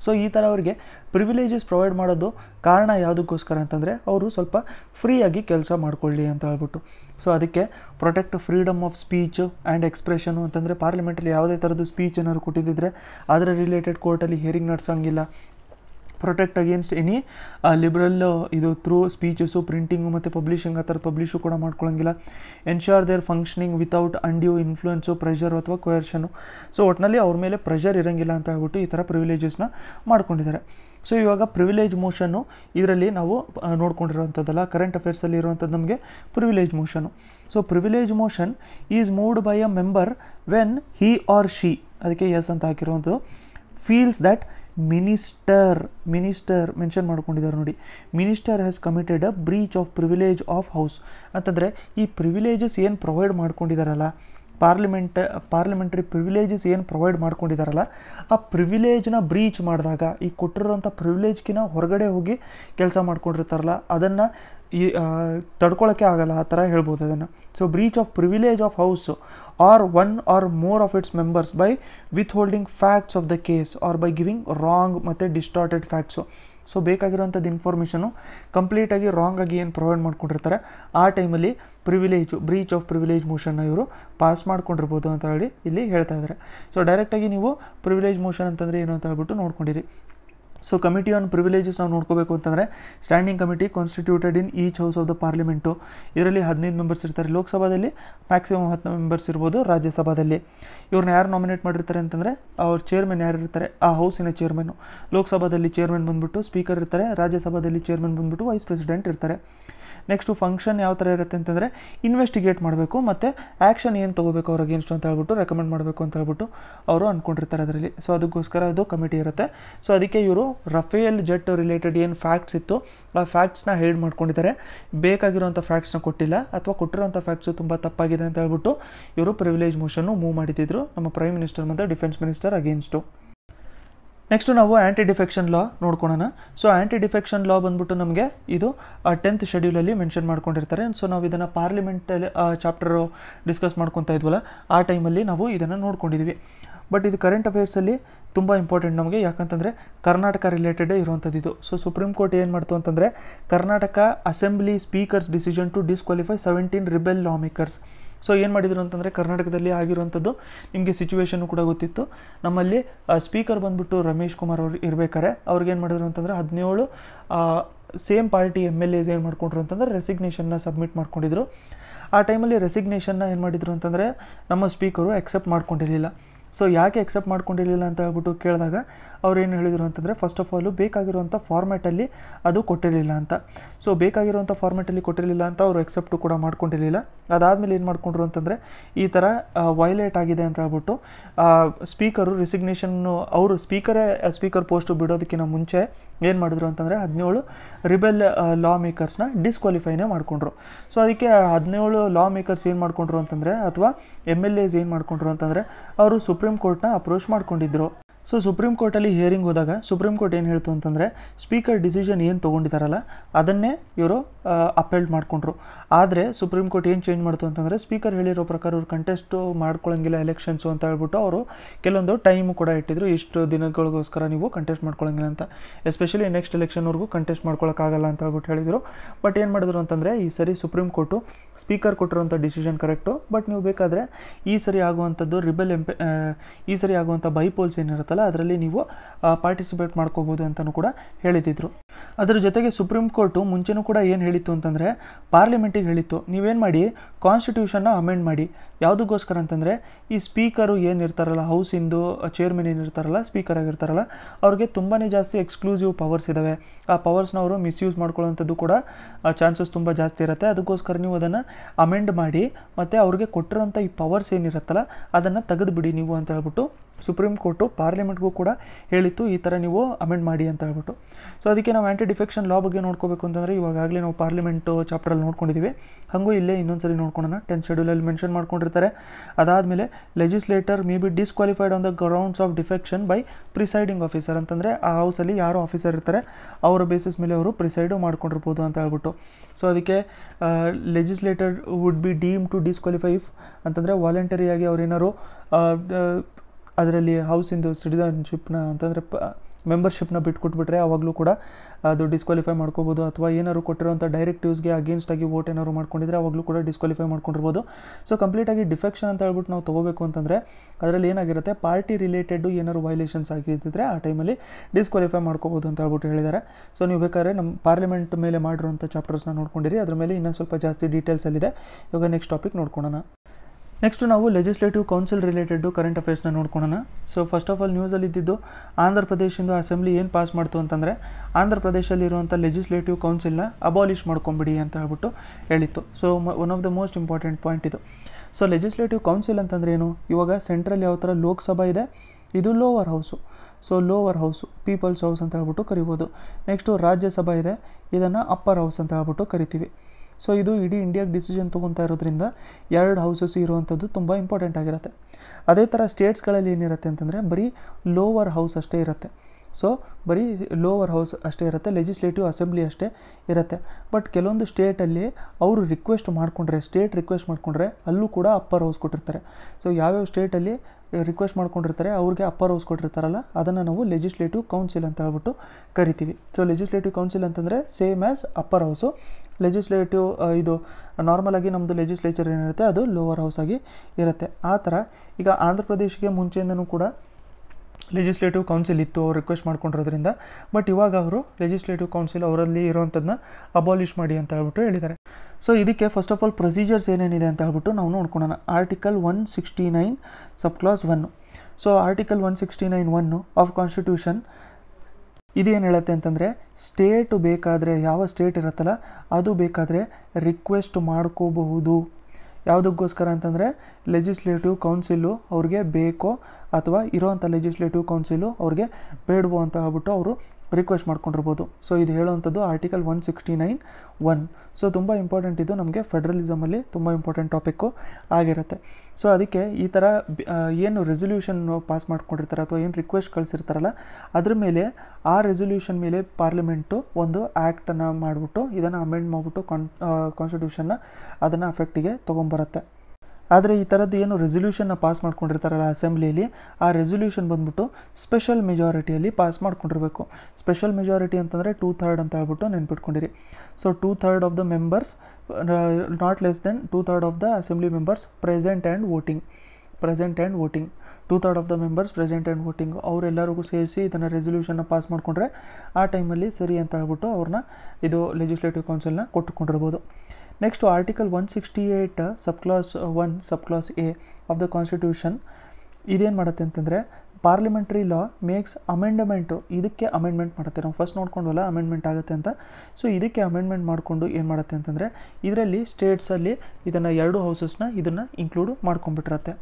ಸೊ ಈ ಥರ ಅವರಿಗೆ ಪ್ರಿವಿಲೇಜಸ್ ಪ್ರೊವೈಡ್ ಮಾಡೋದು ಕಾರಣ ಯಾವುದಕ್ಕೋಸ್ಕರ ಅಂತಂದರೆ ಅವರು ಸ್ವಲ್ಪ ಫ್ರೀಯಾಗಿ ಕೆಲಸ ಮಾಡಿಕೊಳ್ಳಿ ಅಂತ ಹೇಳ್ಬಿಟ್ಟು ಸೊ ಅದಕ್ಕೆ protect freedom of speech and expression ಅಂತಂದರೆ ಪಾರ್ಲಿಮೆಂಟಲ್ಲಿ ಯಾವುದೇ ಥರದ್ದು ಸ್ಪೀಚ್ ಏನಾದ್ರು ಕೊಟ್ಟಿದ್ದಿದ್ರೆ ಅದರ ರಿಲೇಟೆಡ್ ಕೋರ್ಟಲ್ಲಿ ಹಿಯರಿಂಗ್ ನಡೆಸೋಂಗಿಲ್ಲ ಪ್ರೊಟೆಕ್ಟ್ ಅಗೇನ್ಸ್ಟ್ ಎನಿ ಲಿಬ್ರಲ್ ಇದು ಥ್ರೂ ಸ್ಪೀಚಸ್ಸು ಪ್ರಿಂಟಿಂಗು ಮತ್ತು ಪಬ್ಲಿಷಿಂಗ್ ಆ ಥರ ಪಬ್ಲಿಷು ಕೂಡ ಮಾಡ್ಕೊಳ್ಳೋಂಗಿಲ್ಲ ensure their functioning without undue influence pressure ಅಥವಾ ಕೊಯರ್ಷನು ಸೊ ಒಟ್ಟಿನಲ್ಲಿ ಅವ್ರ ಮೇಲೆ ಪ್ರೆಷರ್ ಇರೋಂಗಿಲ್ಲ ಅಂತ ಹೇಳ್ಬಿಟ್ಟು ಈ ಥರ ಪ್ರಿವಿಲೇಜಸ್ನ ಮಾಡ್ಕೊಂಡಿದ್ದಾರೆ ಸೊ ಇವಾಗ ಪ್ರಿವಿಲೇಜ್ ಮೋಷನ್ನು ಇದರಲ್ಲಿ ನಾವು ನೋಡ್ಕೊಂಡಿರೋವಂಥದ್ದಲ್ಲ ಕರೆಂಟ್ ಅಫೇರ್ಸಲ್ಲಿ ಇರುವಂಥದ್ದು ನಮಗೆ privilege motion so privilege motion is moved by a member when he or she ಅದಕ್ಕೆ ಎಸ್ ಅಂತ ಹಾಕಿರುವಂಥದ್ದು feels that minister minister mention ಮಾಡ್ಕೊಂಡಿದ್ದಾರೆ ನೋಡಿ minister has committed a breach of privilege of house ಅಂತಂದರೆ ಈ ಪ್ರಿವಿಲೇಜಸ್ ಏನು ಪ್ರೊವೈಡ್ ಮಾಡ್ಕೊಂಡಿದ್ದಾರಲ್ಲ parliament parliamentary privileges ಏನು ಪ್ರೊವೈಡ್ ಮಾಡ್ಕೊಂಡಿದ್ದಾರಲ್ಲ ಆ ಪ್ರಿವಿಲೇಜ್ನ ಬ್ರೀಚ್ ಮಾಡಿದಾಗ ಈ ಕೊಟ್ಟಿರೋಂಥ ಪ್ರಿವಿಲೇಜ್ಗಿನ ಹೊರಗಡೆ ಹೋಗಿ ಕೆಲಸ ಮಾಡ್ಕೊಂಡಿರ್ತಾರಲ್ಲ ಅದನ್ನು ಈ ತಡ್ಕೊಳ್ಳೋಕ್ಕೆ ಆಗಲ್ಲ ಆ ಥರ ಹೇಳ್ಬೋದು ಅದನ್ನು so breach of privilege of house or one or more of its members by withholding facts of the case or by giving wrong ಮತ್ತು ಡಿಸ್ಟಾರ್ಟೆಡ್ ಫ್ಯಾಕ್ಟ್ಸು ಸೊ ಬೇಕಾಗಿರೋಂಥದ್ದು ಇನ್ಫಾರ್ಮೇಷನು ಕಂಪ್ಲೀಟಾಗಿ ರಾಂಗಾಗಿ ಏನು ಪ್ರೊವೈಡ್ ಮಾಡ್ಕೊಂಡಿರ್ತಾರೆ ಆ ಟೈಮಲ್ಲಿ ಪ್ರಿವಿಲೇಜು ಬ್ರೀಚ್ ಆಫ್ ಪ್ರಿವಿಲೇಜ್ ಮೋಷನ್ನ ಇವರು ಪಾಸ್ ಮಾಡ್ಕೊಂಡಿರ್ಬೋದು ಅಂತ ಹೇಳಿ ಇಲ್ಲಿ ಹೇಳ್ತಾ ಇದ್ದಾರೆ ಸೊ ಡೈರೆಕ್ಟಾಗಿ ನೀವು ಪ್ರಿವಿಲೇಜ್ ಮೋಷನ್ ಅಂತಂದರೆ ಏನು ಅಂತ ಹೇಳ್ಬಿಟ್ಟು ನೋಡ್ಕೊಂಡಿರಿ ಸೊ ಕಮಿಟಿ ಆನ್ ಪ್ರಿವಿಲೇಜಸ್ ನಾವು ನೋಡ್ಕೋಬೇಕು ಅಂತಂದರೆ standing committee constituted in each house of the parliament ಇದರಲ್ಲಿ ಹದಿನೈದು ಮೆಂಬರ್ಸ್ ಇರ್ತಾರೆ ಲೋಕಸಭಾದಲ್ಲಿ ಮ್ಯಾಕ್ಸಿಮಮ್ ಹತ್ತು ಮೆಂಬರ್ಸ್ ಇರ್ಬೋದು ರಾಜ್ಯಸಭಾದಲ್ಲಿ ಇವ್ರನ್ನ ಯಾರು ನಾಮಿನೇಟ್ ಮಾಡಿರ್ತಾರೆ ಅಂತಂದರೆ ಅವ್ರ ಚೇರ್ಮನ್ ಯಾರು ಇರ್ತಾರೆ ಆ ಹೌಸಿನ ಚೇರ್ಮನ್ನು ಲೋಕಸಭಾದಲ್ಲಿ ಚೇರ್ಮನ್ ಬಂದುಬಿಟ್ಟು ಸ್ಪೀಕರ್ ಇರ್ತಾರೆ ರಾಜ್ಯಸಭಾದಲ್ಲಿ ಚೇರ್ಮನ್ ಬಂದುಬಿಟ್ಟು ವೈಸ್ ಪ್ರೆಸಿಡೆಂಟ್ ಇರ್ತಾರೆ ನೆಕ್ಸ್ಟು ಫಂಕ್ಷನ್ ಯಾವ ಥರ ಇರುತ್ತೆ ಅಂತಂದರೆ ಇನ್ವೆಸ್ಟಿಗೇಟ್ ಮಾಡಬೇಕು ಮತ್ತು ಆ್ಯಕ್ಷನ್ ಏನು ತೊಗೋಬೇಕು ಅವ್ರ ಅಗೇನ್ಸ್ಟು ಅಂತ ಹೇಳ್ಬಿಟ್ಟು ರೆಕಮೆಂಡ್ ಮಾಡಬೇಕು ಅಂತ ಹೇಳ್ಬಿಟ್ಟು ಅವರು ಅಂದ್ಕೊಂಡಿರ್ತಾರೆ ಅದರಲ್ಲಿ ಸೊ ಅದಕ್ಕೋಸ್ಕರ ಅದು ಕಮಿಟಿ ಇರುತ್ತೆ ಸೊ ಅದಕ್ಕೆ ಇವರು ರಫೇಲ್ ಜೆಟ್ ರಿಲೇಟೆಡ್ ಏನು ಫ್ಯಾಕ್ಟ್ಸ್ ಇತ್ತು ಆ ಫ್ಯಾಕ್ಟ್ಸ್ನ ಹೇಳಿ ಮಾಡ್ಕೊಂಡಿದ್ದಾರೆ ಬೇಕಾಗಿರುವಂಥ ಫ್ಯಾಕ್ಟ್ಸ್ನ ಕೊಟ್ಟಿಲ್ಲ ಅಥವಾ ಕೊಟ್ಟಿರೋಂಥ ಫ್ಯಾಕ್ಟ್ಸು ತುಂಬ ತಪ್ಪಾಗಿದೆ ಅಂತ ಹೇಳ್ಬಿಟ್ಟು ಇವರು ಪ್ರಿವಿಲೇಜ್ ಮೋಷನ್ನು ಮೂವ್ ಮಾಡಿದ್ದಿದ್ರು ನಮ್ಮ ಪ್ರೈಮ್ ಮಿನಿಸ್ಟರ್ ಮತ್ತು ಡಿಫೆನ್ಸ್ ಮಿನಿಸ್ಟರ್ ಅಗೇನ್ಸ್ಟು ನೆಕ್ಸ್ಟು ನಾವು ಆ್ಯಂಟಿ ಡಿಫೆಕ್ಷನ್ ಲಾ ನೋಡ್ಕೊಳೋಣ ಸೊ ಆ್ಯಂಟಿ ಡಿಫೆಕ್ಷನ್ ಲಾ ಬಂದ್ಬಿಟ್ಟು ನಮಗೆ ಇದು ಟೆಂತ್ ಶೆಡ್ಯೂಲಲ್ಲಿ ಮೆನ್ಷನ್ ಮಾಡ್ಕೊಂಡಿರ್ತಾರೆ ಸೊ ನಾವು ಇದನ್ನು ಪಾರ್ಲಿಮೆಂಟಲ್ಲಿ ಚಾಪ್ಟರು ಡಿಸ್ಕಸ್ ಮಾಡ್ಕೊತಾ ಇದ್ವಲ್ಲ ಆ ಟೈಮಲ್ಲಿ ನಾವು ಇದನ್ನು ನೋಡ್ಕೊಂಡಿದ್ವಿ ಬಟ್ ಇದು ಕರೆಂಟ್ ಅಫೇರ್ಸಲ್ಲಿ ತುಂಬ ಇಂಪಾರ್ಟೆಂಟ್ ನಮಗೆ ಯಾಕಂತಂದರೆ ಕರ್ನಾಟಕ ರಿಲೇಟೆಡೇ ಇರುವಂಥದ್ದು ಇದು ಸೊ ಸುಪ್ರೀಂ ಕೋರ್ಟ್ ಏನು ಮಾಡ್ತು ಅಂತಂದರೆ Karnataka assembly speaker's decision to disqualify seventeen rebel lawmakers so ಏನು ಮಾಡಿದರು ಅಂತಂದರೆ ಕರ್ನಾಟಕದಲ್ಲಿ ಆಗಿರುವಂಥದ್ದು ನಿಮಗೆ ಸಿಚುವೇಶನ್ ಕೂಡ ಗೊತ್ತಿತ್ತು ನಮ್ಮಲ್ಲಿ ಸ್ಪೀಕರ್ ಬಂದುಬಿಟ್ಟು ರಮೇಶ್ ಕುಮಾರ್ ಅವ್ರು ಇರಬೇಕಾರೆ ಅವ್ರಿಗೇನು ಮಾಡಿದ್ರು ಅಂತಂದರೆ ಹದಿನೇಳು same party M L As ಏನು ಮಾಡಿಕೊಂಡ್ರು ಅಂತಂದರೆ ರೆಸಿಗ್ನೇಷನ್ನ ಸಬ್ಮಿಟ್ ಮಾಡ್ಕೊಂಡಿದ್ರು ಆ ಟೈಮಲ್ಲಿ ರೆಸಿಗ್ನೇಷನ್ನ ಏನು ಮಾಡಿದರು ಅಂತಂದರೆ ನಮ್ಮ ಸ್ಪೀಕರು ಎಕ್ಸೆಪ್ಟ್ ಮಾಡ್ಕೊಂಡಿರಲಿಲ್ಲ ಸೊ ಯಾಕೆ ಎಕ್ಸೆಪ್ಟ್ ಮಾಡ್ಕೊಂಡಿರಲಿಲ್ಲ ಅಂತ ಹೇಳ್ಬಿಟ್ಟು ಕೇಳಿದಾಗ ಅವ್ರು ಏನು ಹೇಳಿದರು ಅಂತಂದರೆ ಫಸ್ಟ್ ಆಫ್ ಆಲು ಬೇಕಾಗಿರುವಂಥ ಫಾರ್ಮ್ಯಾಟಲ್ಲಿ ಅದು ಕೊಟ್ಟಿರಲಿಲ್ಲ ಅಂತ ಸೊ ಬೇಕಾಗಿರುವಂಥ ಫಾರ್ಮ್ಯಾಟಲ್ಲಿ ಕೊಟ್ಟಿರಲಿಲ್ಲ ಅಂತ ಅವರು ಎಕ್ಸೆಪ್ಟು ಕೂಡ ಮಾಡ್ಕೊಂಡಿರಲಿಲ್ಲ ಅದಾದಮೇಲೆ ಏನು ಮಾಡಿಕೊಂಡ್ರು ಅಂತಂದರೆ ಈ ಥರ ವೈಲೇಟ್ ಆಗಿದೆ ಅಂತ ಹೇಳ್ಬಿಟ್ಟು ಸ್ಪೀಕರು ರೆಸಿಗ್ನೇಷನ್ನು ಅವರು ಸ್ಪೀಕರೇ ಸ್ಪೀಕರ್ ಪೋಸ್ಟು ಬಿಡೋದಕ್ಕಿಂತ ಮುಂಚೆ ಏನು ಮಾಡಿದ್ರು ಅಂತಂದರೆ ಹದಿನೇಳು ರಿಬೆಲ್ ಲಾ ಮೇಕರ್ಸ್ನ ಡಿಸ್ಕ್ವಾಲಿಫೈನೇ ಮಾಡಿಕೊಂಡ್ರು ಸೊ ಅದಕ್ಕೆ ಹದಿನೇಳು ಲಾ ಮೇಕರ್ಸ್ ಏನು ಮಾಡಿಕೊಂಡ್ರು ಅಂತಂದರೆ ಅಥವಾ ಎಮ್ ಎಲ್ ಎಸ್ ಏನು ಮಾಡಿಕೊಂಡ್ರು ಅಂತಂದರೆ ಅವರು ಸುಪ್ರೀಂ ಕೋರ್ಟ್ನ ಅಪ್ರೋಚ್ ಮಾಡ್ಕೊಂಡಿದ್ರು ಸೊ ಸುಪ್ರೀಂ ಕೋರ್ಟಲ್ಲಿ ಹಿಯರಿಂಗ್ ಹೋದಾಗ ಸುಪ್ರೀಂ ಕೋರ್ಟ್ ಏನು ಹೇಳ್ತು ಅಂತಂದರೆ ಸ್ಪೀಕರ್ ಡಿಸಿಷನ್ ಏನು ತೊಗೊಂಡಿದ್ದಾರಲ್ಲ ಅದನ್ನೇ ಇವರು ಅಪೆಲ್ಡ್ ಮಾಡಿಕೊಂಡ್ರು ಆದರೆ ಸುಪ್ರೀಂ ಕೋರ್ಟ್ ಏನು ಚೇಂಜ್ ಮಾಡ್ತು ಅಂತಂದರೆ ಸ್ಪೀಕರ್ ಹೇಳಿರೋ ಪ್ರಕಾರ ಅವ್ರು ಕಂಟೆಸ್ಟು ಮಾಡ್ಕೊಳ್ಳೋಂಗಿಲ್ಲ ಎಲೆಕ್ಷನ್ಸು ಅಂತ ಹೇಳ್ಬಿಟ್ಟು ಅವರು ಕೆಲವೊಂದು ಟೈಮು ಕೂಡ ಇಟ್ಟಿದ್ರು ಇಷ್ಟು ದಿನಗಳಿಗೋಸ್ಕರ ನೀವು ಕಂಟೆಸ್ಟ್ ಮಾಡ್ಕೊಳ್ಳೋಂಗಿಲ್ಲ ಅಂತ ಎಸ್ಪೆಷಲಿ ನೆಕ್ಸ್ಟ್ ಎಲೆಕ್ಷನ್ವರೆಗೂ ಕಂಟೆಸ್ಟ್ ಮಾಡ್ಕೊಳ್ಳೋಕ್ಕಾಗಲ್ಲ ಅಂತ ಹೇಳ್ಬಿಟ್ಟು ಹೇಳಿದರು ಬಟ್ ಏನು ಮಾಡಿದ್ರು ಅಂತಂದರೆ ಈ ಸರಿ ಸುಪ್ರೀಂ ಕೋರ್ಟು ಸ್ಪೀಕರ್ ಕೊಟ್ಟಿರುವಂಥ ಡಿಸಿಷನ್ ಕರೆಕ್ಟು ಬಟ್ ನೀವು ಬೇಕಾದರೆ ಈ ಸರಿ ಆಗುವಂಥದ್ದು ರಿಬೆಲ್ ಎಂಪೆ ಈ ಸರಿ ಆಗುವಂಥ ಬೈಪೋಲ್ಸ್ ಏನಿರುತ್ತೆ ಇರುತ್ತಲ್ಲ ಅದರಲ್ಲಿ ನೀವು ಪಾರ್ಟಿಸಿಪೇಟ್ ಮಾಡ್ಕೋಬೋದು ಅಂತಲೂ ಕೂಡ ಹೇಳಿದ್ರು ಅದರ ಜೊತೆಗೆ ಸುಪ್ರೀಂ ಕೋರ್ಟು ಮುಂಚೆನೂ ಕೂಡ ಏನು ಹೇಳಿತ್ತು ಅಂತಂದರೆ ಪಾರ್ಲಿಮೆಂಟಿಗೆ ಹೇಳಿತ್ತು ನೀವೇನು ಮಾಡಿ ಕಾನ್ಸ್ಟಿಟ್ಯೂಷನ್ನ ಅಮೆಂಡ್ ಮಾಡಿ ಯಾವುದಕ್ಕೋಸ್ಕರ ಅಂತಂದರೆ ಈ ಸ್ಪೀಕರು ಏನಿರ್ತಾರಲ್ಲ ಹೌಸಿಂದು ಚೇರ್ಮನ್ ಏನಿರ್ತಾರಲ್ಲ ಸ್ಪೀಕರ್ ಆಗಿರ್ತಾರಲ್ಲ ಅವ್ರಿಗೆ ತುಂಬಾ ಜಾಸ್ತಿ ಎಕ್ಸ್ಕ್ಲೂಸಿವ್ ಪವರ್ಸ್ ಇದ್ದಾವೆ ಆ ಪವರ್ಸ್ನ ಅವರು ಮಿಸ್ಯೂಸ್ ಮಾಡ್ಕೊಳ್ಳೋವಂಥದ್ದು ಕೂಡ ಚಾನ್ಸಸ್ ತುಂಬ ಜಾಸ್ತಿ ಇರುತ್ತೆ ಅದಕ್ಕೋಸ್ಕರ ನೀವು ಅದನ್ನು ಅಮೆಂಡ್ ಮಾಡಿ ಮತ್ತು ಅವ್ರಿಗೆ ಕೊಟ್ಟಿರೋಂಥ ಈ ಪವರ್ಸ್ ಏನಿರುತ್ತಲ್ಲ ಅದನ್ನು ತೆಗೆದುಬಿಡಿ ನೀವು ಅಂತ ಹೇಳ್ಬಿಟ್ಟು ಸುಪ್ರೀಂ ಕೋರ್ಟು ಪಾರ್ಲಿಮೆಂಟ್ಗೂ ಕೂಡ ಹೇಳಿತ್ತು ಈ ಥರ ನೀವು ಅಮೆಂಡ್ ಮಾಡಿ ಅಂತ ಹೇಳ್ಬಿಟ್ಟು ಸೊ ಅದಕ್ಕೆ ನಾವು ಆ್ಯಂಟಿ ಡಿಫೆಕ್ಷನ್ ಲಾ ಬಗ್ಗೆ ನೋಡ್ಕೋಬೇಕು ಅಂತಂದರೆ ಇವಾಗಲೇ ನಾವು ಪಾರ್ಲಿಮೆಂಟು ಚಾಪ್ಟ್ರಲ್ಲಿ ನೋಡ್ಕೊಂಡಿದ್ದೀವಿ ಹಾಗೂ ಇಲ್ಲೇ ಇನ್ನೊಂದು ಸರಿ ನೋಡ್ಕೊಳ್ಳೋಣ ಟೆಂತ್ ಶೆಡ್ಯೂಲಲ್ಲಿ ಮೆನ್ಷನ್ ಮಾಡ್ಕೊಂಡಿರ್ತಾರೆ ಅದಾದಮೇಲೆ legislator may be disqualified on the grounds of defection by presiding officer ಅಂತಂದರೆ ಆ ಹೌಸಲ್ಲಿ ಯಾರು ಆಫೀಸರ್ ಇರ್ತಾರೆ ಅವರ ಬೇಸಿಸ್ ಮೇಲೆ ಅವರು ಪ್ರಿಸೈಡು ಮಾಡ್ಕೊಂಡಿರ್ಬೋದು ಅಂತ ಹೇಳ್ಬಿಟ್ಟು ಸೊ ಅದಕ್ಕೆ legislator would be deem to disqualify if ಅಂತಂದರೆ ವಾಲಂಟರಿಯಾಗಿ ಅವರೇನಾರು ಅದರಲ್ಲಿ ಹೌಸಿಂದು ಸಿಟಿಸನ್ಶಿಪ್ನ ಅಂತಂದರೆ ಪ ಮೆಂಬರ್ಶಿಪ್ನ ಬಿಟ್ಕೊಟ್ಬಿಟ್ರೆ ಅವಾಗಲೂ ಕೂಡ ಅದು ಡಿಸ್ಕ್ವಾಲಿಫೈ ಮಾಡ್ಕೋಬೋದು ಅಥವಾ ಏನಾದ್ರು ಕೊಟ್ಟಿರೋಂಥ ಡೈರೆಕ್ಟಿವ್ಸ್ಗೆ ಅಗೇನ್ಸ್ಟ್ ಆಗಿ ವೋಟ್ ಏನಾದ್ರು ಮಾಡ್ಕೊಂಡಿದ್ರೆ ಅವಾಗಲೂ ಕೂಡ ಡಿಸ್ಕ್ವಾಲಿಫೈ ಮಾಡ್ಕೊಂಡಿರ್ಬೋದು ಸೊ ಕಂಪ್ಲೀಟಾಗಿ ಡಿಫೆಕ್ಷನ್ ಅಂತ ಹೇಳ್ಬಿಟ್ಟು ನಾವು ತೊಗೋಬೇಕು ಅಂತಂದರೆ ಅದರಲ್ಲಿ ಏನಾಗಿರುತ್ತೆ ಪಾರ್ಟಿ ರಿಲೇಟೆಡ್ಡು ಏನಾದ್ರು ವೈಲೇಷನ್ಸ್ ಆಗಿದ್ದಿದ್ರೆ ಆ ಟೈಮಲ್ಲಿ ಡಿಸ್ಕ್ವಾಲಿಫೈ ಮಾಡ್ಕೋಬೋದು ಅಂತ ಹೇಳ್ಬಿಟ್ಟು ಹೇಳಿದ್ದಾರೆ ಸೊ ನೀವು ಬೇಕಾದ್ರೆ ನಮ್ಮ ಪಾರ್ಲಿಮೆಂಟ್ ಮೇಲೆ ಮಾಡಿರೋಂಥ ಚಾಪ್ಟರ್ಸ್ನ ನೋಡ್ಕೊಂಡಿರಿ ಅದ್ರ ಮೇಲೆ ಇನ್ನೂ ಸ್ವಲ್ಪ ಜಾಸ್ತಿ ಡೀಟೇಲ್ಸಲ್ಲಿದೆ ಇವಾಗ ನೆಕ್ಸ್ಟ್ ಟಾಪಿಕ್ ನೋಡ್ಕೊಳ್ಳೋಣ ನೆಕ್ಸ್ಟ್ ನಾವು ಲೆಜಿಸ್ಲೇಟಿವ್ ಕೌನ್ಸಿಲ್ ರಿಲೇಟೆಡ್ ಕರೆಂಟ್ ಅಫೇರ್ಸ್ನ ನೋಡ್ಕೊಳೋಣ ಸೊ ಫಸ್ಟ್ ಆಫ್ ಆಲ್ ನ್ಯೂಸಲ್ಲಿ ಇದ್ದಿದ್ದು ಆಂಧ್ರ ಪ್ರದೇಶಿಂದು ಅಸೆಂಬ್ಲಿ ಏನು ಪಾಸ್ ಮಾಡ್ತು ಅಂತಂದರೆ ಆಂಧ್ರ ಪ್ರದೇಶದಲ್ಲಿರುವಂಥ ಲೆಜಿಸ್ಲೇಟಿವ್ ಕೌನ್ಸಿಲ್ನ ಅಬಾಲಿಷ್ ಮಾಡ್ಕೊಂಬಿಡಿ ಅಂತ ಹೇಳ್ಬಿಟ್ಟು ಹೇಳಿತ್ತು so one of the most important point ಇದು ಸೊ ಲೆಜಿಸ್ಲೇಟಿವ್ ಕೌನ್ಸಿಲ್ ಅಂತಂದ್ರೆ ಏನು ಇವಾಗ ಸೆಂಟ್ರಲ್ ಯಾವ ಥರ ಲೋಕಸಭಾ ಇದೆ ಇದು lower house so lower house people's house ಅಂತ ಹೇಳ್ಬಿಟ್ಟು ಕರಿಬೋದು ನೆಕ್ಸ್ಟು ರಾಜ್ಯಸಭಾ ಇದೆ ಇದನ್ನು ಅಪ್ಪರ್ ಹೌಸ್ ಅಂತ ಹೇಳ್ಬಿಟ್ಟು ಕರಿತೀವಿ ಸೊ ಇದು ಇಡೀ ಇಂಡಿಯಾಗೆ ಡಿಸಿಷನ್ ತೊಗೊತಾ ಇರೋದ್ರಿಂದ ಎರಡು ಹೌಸಸ್ ಇರುವಂಥದ್ದು ತುಂಬ ಇಂಪಾರ್ಟೆಂಟ್ ಆಗಿರುತ್ತೆ ಅದೇ ಥರ ಸ್ಟೇಟ್ಸ್ಗಳಲ್ಲಿ ಏನಿರುತ್ತೆ ಅಂತಂದರೆ ಬರೀ ಲೋವರ್ ಹೌಸ್ ಅಷ್ಟೇ ಇರುತ್ತೆ ಸೊ ಬರೀ ಲೋವರ್ ಹೌಸ್ ಅಷ್ಟೇ ಇರುತ್ತೆ ಲೆಜಿಸ್ಲೇಟಿವ್ ಅಸೆಂಬ್ಲಿ ಅಷ್ಟೇ ಇರುತ್ತೆ ಬಟ್ ಕೆಲವೊಂದು ಸ್ಟೇಟಲ್ಲಿ ಅವರು ರಿಕ್ವೆಸ್ಟ್ ಮಾಡಿಕೊಂಡ್ರೆ ಸ್ಟೇಟ್ ರಿಕ್ವೆಸ್ಟ್ ಮಾಡಿಕೊಂಡ್ರೆ ಅಲ್ಲೂ ಕೂಡ ಅಪ್ಪರ್ ಹೌಸ್ ಕೊಟ್ಟಿರ್ತಾರೆ ಸೊ ಯಾವ್ಯಾವ ಸ್ಟೇಟಲ್ಲಿ ರಿಕ್ವೆಸ್ಟ್ ಮಾಡ್ಕೊಂಡಿರ್ತಾರೆ ಅವ್ರಿಗೆ ಅಪ್ಪರ್ ಹೌಸ್ ಕೊಟ್ಟಿರ್ತಾರಲ್ಲ ಅದನ್ನು ನಾವು ಲೆಜಿಸ್ಲೇಟಿವ್ ಕೌನ್ಸಿಲ್ ಅಂತ ಹೇಳ್ಬಿಟ್ಟು ಕರಿತೀವಿ ಸೊ ಲೆಜಿಸ್ಲೇಟಿವ್ ಕೌನ್ಸಿಲ್ ಅಂತಂದರೆ same as upper house legislative ಇದು ನಾರ್ಮಲಾಗಿ ನಮ್ಮದು ಲೆಜಿಸ್ಲೇಚರ್ ಏನಿರುತ್ತೆ ಅದು ಲೋವರ್ ಹೌಸ್ ಆಗಿ ಇರುತ್ತೆ ಆ ಥರ ಈಗ ಆಂಧ್ರ ಪ್ರದೇಶಕ್ಕೆ ಮುಂಚೆಯಿಂದನೂ ಕೂಡ ಲೆಜಿಸ್ಲೇಟಿವ್ ಕೌನ್ಸಿಲ್ ಇತ್ತು ಅವ್ರು ರಿಕ್ವೆಸ್ಟ್ ಮಾಡ್ಕೊಂಡಿರೋದ್ರಿಂದ ಬಟ್ ಇವಾಗ ಅವರು ಲೆಜಿಸ್ಲೇಟಿವ್ ಕೌನ್ಸಿಲ್ ಅವರಲ್ಲಿ ಇರೋವಂಥದ್ದನ್ನ ಅಬಾಲಿಷ್ ಮಾಡಿ ಅಂತ ಹೇಳ್ಬಿಟ್ಟು ಹೇಳಿದ್ದಾರೆ ಸೊ ಇದಕ್ಕೆ ಫಸ್ಟ್ ಆಫ್ ಆಲ್ ಪ್ರೊಸೀಜರ್ಸ್ ಏನೇನಿದೆ ಅಂತ ಹೇಳ್ಬಿಟ್ಟು ನಾವು ನೋಡ್ಕೊಳ್ಳೋಣ article one sixty nine subclause one so article one sixty nine one of constitution ಇದೇನು ಹೇಳುತ್ತೆ ಅಂತಂದರೆ ಸ್ಟೇಟು ಬೇಕಾದರೆ ಯಾವ ಸ್ಟೇಟ್ ಇರುತ್ತಲ್ಲ ಅದು ಬೇಕಾದರೆ ರಿಕ್ವೆಸ್ಟ್ ಮಾಡ್ಕೋಬಹುದು ಯಾವುದಕ್ಕೋಸ್ಕರ ಅಂತಂದರೆ ಲೆಜಿಸ್ಲೇಟಿವ್ ಕೌನ್ಸಿಲು ಅವ್ರಿಗೆ ಬೇಕೋ ಅಥವಾ ಇರೋವಂಥ ಲೆಜಿಸ್ಲೇಟಿವ್ ಕೌನ್ಸಿಲು ಅವ್ರಿಗೆ ಬೇಡವೋ ಅಂತ ಹೇಳ್ಬಿಟ್ಟು ಅವರು ರಿಕ್ವೆಸ್ಟ್ ಮಾಡ್ಕೊಂಡಿರ್ಬೋದು ಸೊ ಇದು ಹೇಳುವಂಥದ್ದು article one sixty nine one so ತುಂಬ ಇಂಪಾರ್ಟೆಂಟ್ ಇದು ನಮಗೆ ಫೆಡ್ರಲಿಸಮಲ್ಲಿ ತುಂಬ ಇಂಪಾರ್ಟೆಂಟ್ ಟಾಪಿಕ್ಕು ಆಗಿರುತ್ತೆ ಸೊ ಅದಕ್ಕೆ ಈ ಥರ ಏನು ರೆಸೊಲ್ಯೂಷನ್ ಪಾಸ್ ಮಾಡ್ಕೊಂಡಿರ್ತಾರೆ ಅಥವಾ ಏನು ರಿಕ್ವೆಸ್ಟ್ ಕಳಿಸಿರ್ತಾರಲ್ಲ ಅದ್ರ ಮೇಲೆ ಆ ರೆಸೊಲ್ಯೂಷನ್ ಮೇಲೆ ಪಾರ್ಲಿಮೆಂಟು ಒಂದು ಆ್ಯಕ್ಟನ್ನು ಮಾಡಿಬಿಟ್ಟು ಇದನ್ನು ಅಮೆಂಡ್ ಮಾಡಿಬಿಟ್ಟು ಕಾನ್ ಕಾನ್ಸ್ಟಿಟ್ಯೂಷನ್ನ ಅದನ್ನು ಅಫೆಕ್ಟಿಗೆ ತೊಗೊಂಬರುತ್ತೆ ಆದರೆ ಈ ಥರದ್ದು ಏನು ರೆಸೊಲ್ಯೂಷನ್ನ ಪಾಸ್ ಮಾಡ್ಕೊಂಡಿರ್ತಾರಲ್ಲ ಅಸೆಂಬ್ಲಿಯಲ್ಲಿ ಆ ರೆಸೊಲ್ಯೂಷನ್ ಬಂದ್ಬಿಟ್ಟು ಸ್ಪೆಷಲ್ ಮೆಜಾರಿಟಿಯಲ್ಲಿ ಪಾಸ್ ಮಾಡ್ಕೊಂಡಿರಬೇಕು ಸ್ಪೆಷಲ್ ಮೆಜಾರಿಟಿ ಅಂತಂದರೆ ಟೂ ಥರ್ಡ್ ಅಂತ ಹೇಳ್ಬಿಟ್ಟು ನೆನ್ಪಿಟ್ಕೊಂಡಿರಿ so two third of the members not less than two third of the assembly members present and voting present and voting two third of the members present and voting ಅವರೆಲ್ಲರಿಗೂ ಸೇರಿಸಿ ಇದನ್ನು ರೆಸೊಲ್ಯೂಷನ್ನ pass ಮಾಡಿಕೊಂಡ್ರೆ ಆ ಟೈಮಲ್ಲಿ ಸರಿ ಅಂತ ಹೇಳ್ಬಿಟ್ಟು ಅವ್ರನ್ನ ಇದು ಲೆಜಿಸ್ಲೇಟಿವ್ ಕೌನ್ಸಿಲ್ನ ಕೊಟ್ಟುಕೊಂಡಿರ್ಬೋದು sixty eight subclause one 1 clause A of the constitution ಇದೇನು ಮಾಡುತ್ತೆ ಅಂತಂದರೆ ಪಾರ್ಲಿಮೆಂಟ್ರಿ ಲಾ ಮೇಕ್ಸ್ ಅಮೆಂಡಮೆಂಟು ಇದಕ್ಕೆ ಅಮೆಂಡ್ಮೆಂಟ್ ಮಾಡುತ್ತೆ ನಾವು ಫಸ್ಟ್ ಅಲ್ಲ ಅಮೆಂಡ್ಮೆಂಟ್ ಆಗುತ್ತೆ ಅಂತ ಸೊ ಇದಕ್ಕೆ ಅಮೆಂಡ್ಮೆಂಟ್ ಮಾಡಿಕೊಂಡು ಏನು ಮಾಡುತ್ತೆ ಅಂತಂದರೆ ಇದರಲ್ಲಿ ಸ್ಟೇಟ್ಸಲ್ಲಿ ಇದನ್ನು ಎರಡು ಹೌಸಸ್ನ ಇದನ್ನು ಇನ್ಕ್ಲೂಡ್ ಮಾಡ್ಕೊಂಡ್ಬಿಟ್ಟಿರತ್ತೆ